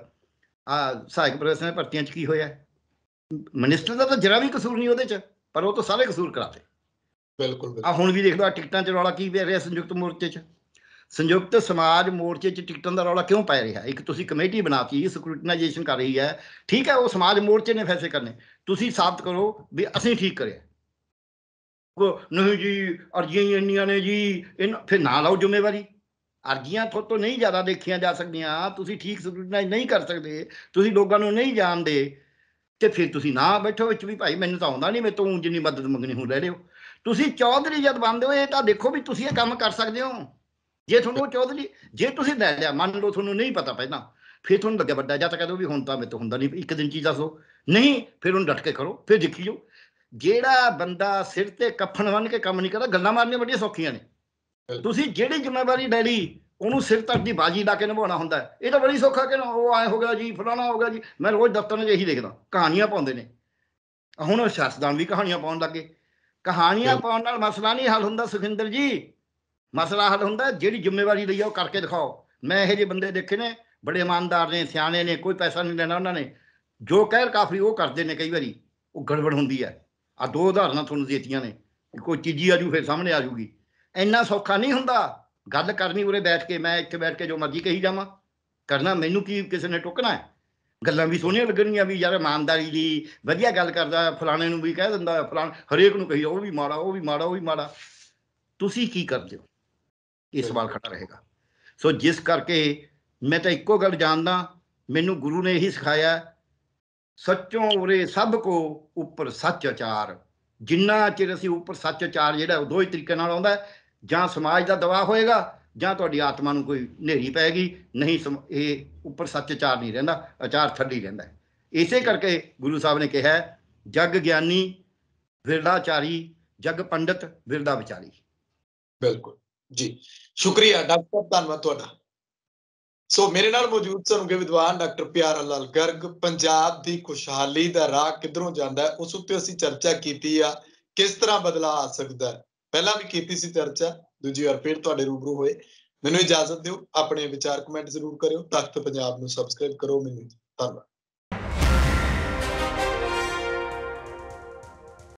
ਆ ਸਹਾਇਕ ਪ੍ਰੋਫੈਸਰ ਭਰਤੀਆਂ 'ਚ ਕੀ ਹੋਇਆ ਮਿਨਿਸਟਰ ਦਾ ਤਾਂ ਜਰਾ ਵੀ ਕਸੂਰ ਨਹੀਂ ਉਹਦੇ 'ਚ ਪਰ ਉਹ ਤਾਂ ਸਾਰੇ ਕਸੂਰ ਕਰਾਤੇ ਬਿਲਕੁਲ ਆ ਹੁਣ ਵੀ ਦੇਖ ਲਓ ਟਿਕਟਾਂ 'ਚ ਰੌਲਾ ਕੀ ਪੈ ਰਿਹਾ ਸੰਯੁਕਤ ਮੋਰਚੇ 'ਚ ਸੰਯੁਕਤ ਸਮਾਜ ਮੋਰਚੇ 'ਚ ਟਿਕਟਾਂ ਦਾ ਰੌਲਾ ਕਿਉਂ ਪੈ ਰਿਹਾ ਇੱਕ ਤੁਸੀਂ ਕਮੇਟੀ ਬਣਾਤੀ ਸਕਰੂਟਨਾਈਜੇਸ਼ਨ ਕਰ ਰਹੀ ਹੈ ਠੀਕ ਹੈ ਉਹ ਸਮਾਜ ਮੋਰਚੇ ਨੇ ਫੈਸਲੇ ਕਰਨੇ ਤੁਸੀਂ ਸਾਬਤ ਕਰੋ ਵੀ ਅਸੀਂ ਠੀਕ ਕਰਿਆ ਨਹੀਂ ਜੀ ਅਰਜ਼ੀਆਂ ਹੀ ਇੰਨੀਆਂ ਨੇ ਜੀ ਇਹ ਫਿਰ ਨਾ ਲਓ ਜ਼ਿੰਮੇਵਾਰੀ ਅਰਜ਼ੀਆਂ ਤੋਂ ਤੋਂ ਨਹੀਂ ਜ਼ਿਆਦਾ ਦੇਖੀਆਂ ਜਾ ਸਕਦੀਆਂ ਤੁਸੀਂ ਠੀਕ ਸਕੂਟਨਾਈਜ਼ ਨਹੀਂ ਕਰ ਸਕਦੇ ਤੁਸੀਂ ਲੋਕਾਂ ਨੂੰ ਨਹੀਂ ਜਾਣਦੇ ਤੇ ਫਿਰ ਤੁਸੀਂ ਨਾ ਬੈਠੋ ਵਿੱਚ ਵੀ ਭਾਈ ਮੈਨੂੰ ਤਾਂ ਆਉਂਦਾ ਨਹੀਂ ਮੈਂ ਤੋਂ ਜਿੰਨੀ ਮਦਦ ਮੰਗਣੀ ਹੋ ਲੈ ਲਿਓ ਤੁਸੀਂ ਚੌਧਰੀ ਜਦ ਬੰਦੇ ਹੋ ਇਹ ਤਾਂ ਦੇਖੋ ਵੀ ਤੁਸੀਂ ਇਹ ਕੰਮ ਕਰ ਸਕਦੇ ਹੋ ਜੇ ਤੁਹਾਨੂੰ ਚੌਧਰੀ ਜੇ ਤੁਸੀਂ ਲੈ ਲਿਆ ਮੰਨ ਲਓ ਤੁਹਾਨੂੰ ਨਹੀਂ ਪਤਾ ਪਹਿਲਾਂ ਫਿਰ ਤੁਹਾਨੂੰ ਲੱਗਿਆ ਵੱਡਾ ਜਾਂ ਤਾਂ ਕਹਦੋ ਵੀ ਹੁਣ ਤਾਂ ਮੇਰੇ ਤੋਂ ਹੁੰਦਾ ਨਹੀਂ ਇੱਕ ਦਿਨ ਚੀਜ਼ ਦੱਸੋ ਨਹੀਂ ਫਿਰ ਉਹਨੂੰ ਡਟ ਕੇ ਕਰੋ ਫਿਰ ਦੇਖੀ ਜਾਓ ਜਿਹੜਾ ਬੰਦਾ ਸਿਰ ਤੇ ਕਫਨ ਬੰਨ ਕੇ ਕੰਮ ਨਹੀਂ ਕਰਦਾ ਗੱਲਾਂ ਮਾਰਨੀਆਂ ਬੜੀਆਂ ਸੌਖੀਆਂ ਨੇ ਤੁਸੀਂ ਜਿਹੜੀ ਜ਼ਿੰਮੇਵਾਰੀ ਡੈਲੀ ਉਹਨੂੰ ਸਿਰ ਤੱਕ ਦੀ ਬਾਜੀ ਲਾ ਕੇ ਨਿਭਾਉਣਾ ਹੁੰਦਾ ਇਹ ਤਾਂ ਬੜੀ ਸੌਖਾ ਕਿ ਉਹ ਐ ਹੋ ਗਿਆ ਜੀ ਫਲਾਣਾ ਹੋ ਗਿਆ ਜੀ ਮੈਂ ਰੋਜ਼ ਦਫ਼ਤਰ ਵਿੱਚ ਇਹੀ ਦੇਖਦਾ ਕਹਾਣੀਆਂ ਪਾਉਂਦੇ ਨੇ ਹੁਣ ਸ਼ਾਸਤਦਾਨ ਵੀ ਕਹਾਣੀਆਂ ਪਾਉਣ ਲੱਗੇ ਕਹਾਣੀਆਂ ਪਾਉਣ ਨਾਲ ਮਸਲਾ ਨਹੀਂ ਹੱਲ ਹੁੰਦਾ ਸੁਖਿੰਦਰ ਜੀ ਮਸਲਾ ਹੱਲ ਹੁੰਦਾ ਜਿਹੜੀ ਜ਼ਿੰਮੇਵਾਰੀ ਲਈ ਆ ਉਹ ਕਰਕੇ ਦਿਖਾਓ ਮੈਂ ਇਹੋ ਜਿਹੇ ਬੰਦੇ ਦੇਖੇ ਨੇ ਬੜੇ ਇਮਾਨਦਾਰ ਨੇ ਸਿਆਣੇ ਨੇ ਕੋਈ ਪੈਸਾ ਨਹੀਂ ਲੈਣਾ ਉਹਨਾਂ ਨੇ ਜੋ ਕਹਿਰ ਕਾਫਰੀ ਉਹ ਕਰਦੇ ਨੇ ਕਈ ਵਾਰੀ ਉਹ ਗੜਬੜ ਹੁੰਦੀ ਹੈ ਆ ਦੋ ਉਦਾਹਰਨਾਂ ਤੁਹਾਨੂੰ ਦਿੱਤੀਆਂ ਨੇ ਕੋਈ ਚੀਜੀ ਆ ਜੂ ਫਿਰ ਸਾਹਮਣੇ ਆ ਜੂਗੀ ਇੰਨਾ ਸੌਖਾ ਨਹੀਂ ਹੁੰਦਾ ਗੱਲ ਕਰਨੀ ਉਰੇ ਬੈਠ ਕੇ ਮੈਂ ਇੱਥੇ ਬੈਠ ਕੇ ਜੋ ਮਰਜ਼ੀ ਕਹੀ ਜਾਵਾਂ ਕਰਨਾ ਮੈਨੂੰ ਕੀ ਕਿਸੇ ਨੇ ਟੋਕਣਾ ਹੈ ਗੱਲਾਂ ਵੀ ਸੋਹਣੀਆਂ ਲੱਗਣੀਆਂ ਵੀ ਯਾਰ ਇਮਾਨਦਾਰੀ ਦੀ ਵਧੀਆ ਗੱਲ ਕਰਦਾ ਫਲਾਣੇ ਨੂੰ ਵੀ ਕਹਿ ਦਿੰਦਾ ਫਲਾਣ ਹਰੇਕ ਨੂੰ ਕਹੀ ਉਹ ਵੀ ਮਾੜਾ ਉਹ ਵੀ ਮਾੜਾ ਉਹ ਵੀ ਮਾੜਾ ਤੁਸੀਂ ਕੀ ਕਰਦੇ ਹੋ ਇਹ ਸਵਾਲ ਖੜਾ ਰਹੇਗਾ ਸੋ ਜਿਸ ਕਰਕੇ ਮੈਂ ਤਾਂ ਇੱਕੋ ਗੱਲ ਜਾਣਦਾ ਮੈਨੂੰ ਗੁਰੂ ਨੇ ਇਹੀ ਸਿਖਾਇਆ ਸੱਚੋਂ ਉਰੇ ਸਭ ਕੋ ਉੱਪਰ ਸੱਚ ਆਚਾਰ ਜਿੰਨਾ ਚਿਰ ਅਸੀਂ ਉੱਪਰ ਸੱਚ ਆਚਾਰ ਜਿਹੜਾ ਉਹ ਦੋ ਹੀ ਤਰੀਕੇ ਨਾਲ ਆਉਂਦਾ ਜਾਂ ਸਮਾਜ ਦਾ ਦਬਾਅ ਹੋਏਗਾ ਜਾਂ ਤੁਹਾਡੀ ਆਤਮਾ ਨੂੰ ਕੋਈ ਨੇਰੀ ਪੈਗੀ ਨਹੀਂ ਇਹ ਉੱਪਰ ਸੱਚ ਆਚਾਰ ਨਹੀਂ ਰਹਿੰਦਾ ਆਚਾਰ ਛੱਡੀ ਰਹਿੰਦਾ ਇਸੇ ਕਰਕੇ ਗੁਰੂ ਸਾਹਿਬ ਨੇ ਕਿਹਾ ਜਗ ਗਿਆਨੀ ਵਿਰਦਾਚਾਰੀ ਜਗ ਪੰਡਤ ਵਿਰਦਾ ਵਿਚਾਰੀ ਬਿਲਕੁਲ ਜੀ ਸ਼ੁਕਰੀਆ ਡਾਕਟਰ ਧੰਨਵਾਦ ਤੁਹਾਡਾ ਸੋ ਮੇਰੇ ਨਾਲ ਮੌਜੂਦ ਸਨਗੇ ਵਿਦਵਾਨ ਡਾਕਟਰ ਪਿਆਰ ਲਾਲ ਗਰਗ ਪੰਜਾਬ ਦੀ ਖੁਸ਼ਹਾਲੀ ਦਾ ਰਾਹ ਕਿਧਰੋਂ ਜਾਂਦਾ ਹੈ ਉਸ ਉੱਤੇ ਅਸੀਂ ਚਰਚਾ ਕੀਤੀ ਆ ਕਿਸ ਤਰ੍ਹਾਂ ਬਦਲਾ ਆ ਸਕਦਾ ਹੈ ਪਹਿਲਾਂ ਵੀ ਕੀਤੀ ਸੀ ਚਰਚਾ ਦੂਜੀ ਵਾਰ ਫਿਰ ਤੁਹਾਡੇ ਰੂਬਰੂ ਹੋਏ ਮੈਨੂੰ ਇਜਾਜ਼ਤ ਦਿਓ ਆਪਣੇ ਵਿਚਾਰ ਕਮੈਂਟ ਜ਼ਰੂਰ ਕਰਿਓ ਤਖਤ ਪੰਜਾਬ ਨੂੰ ਸਬਸਕ੍ਰਾਈਬ ਕਰੋ ਮੈਨੂੰ ਧੰਨਵਾਦ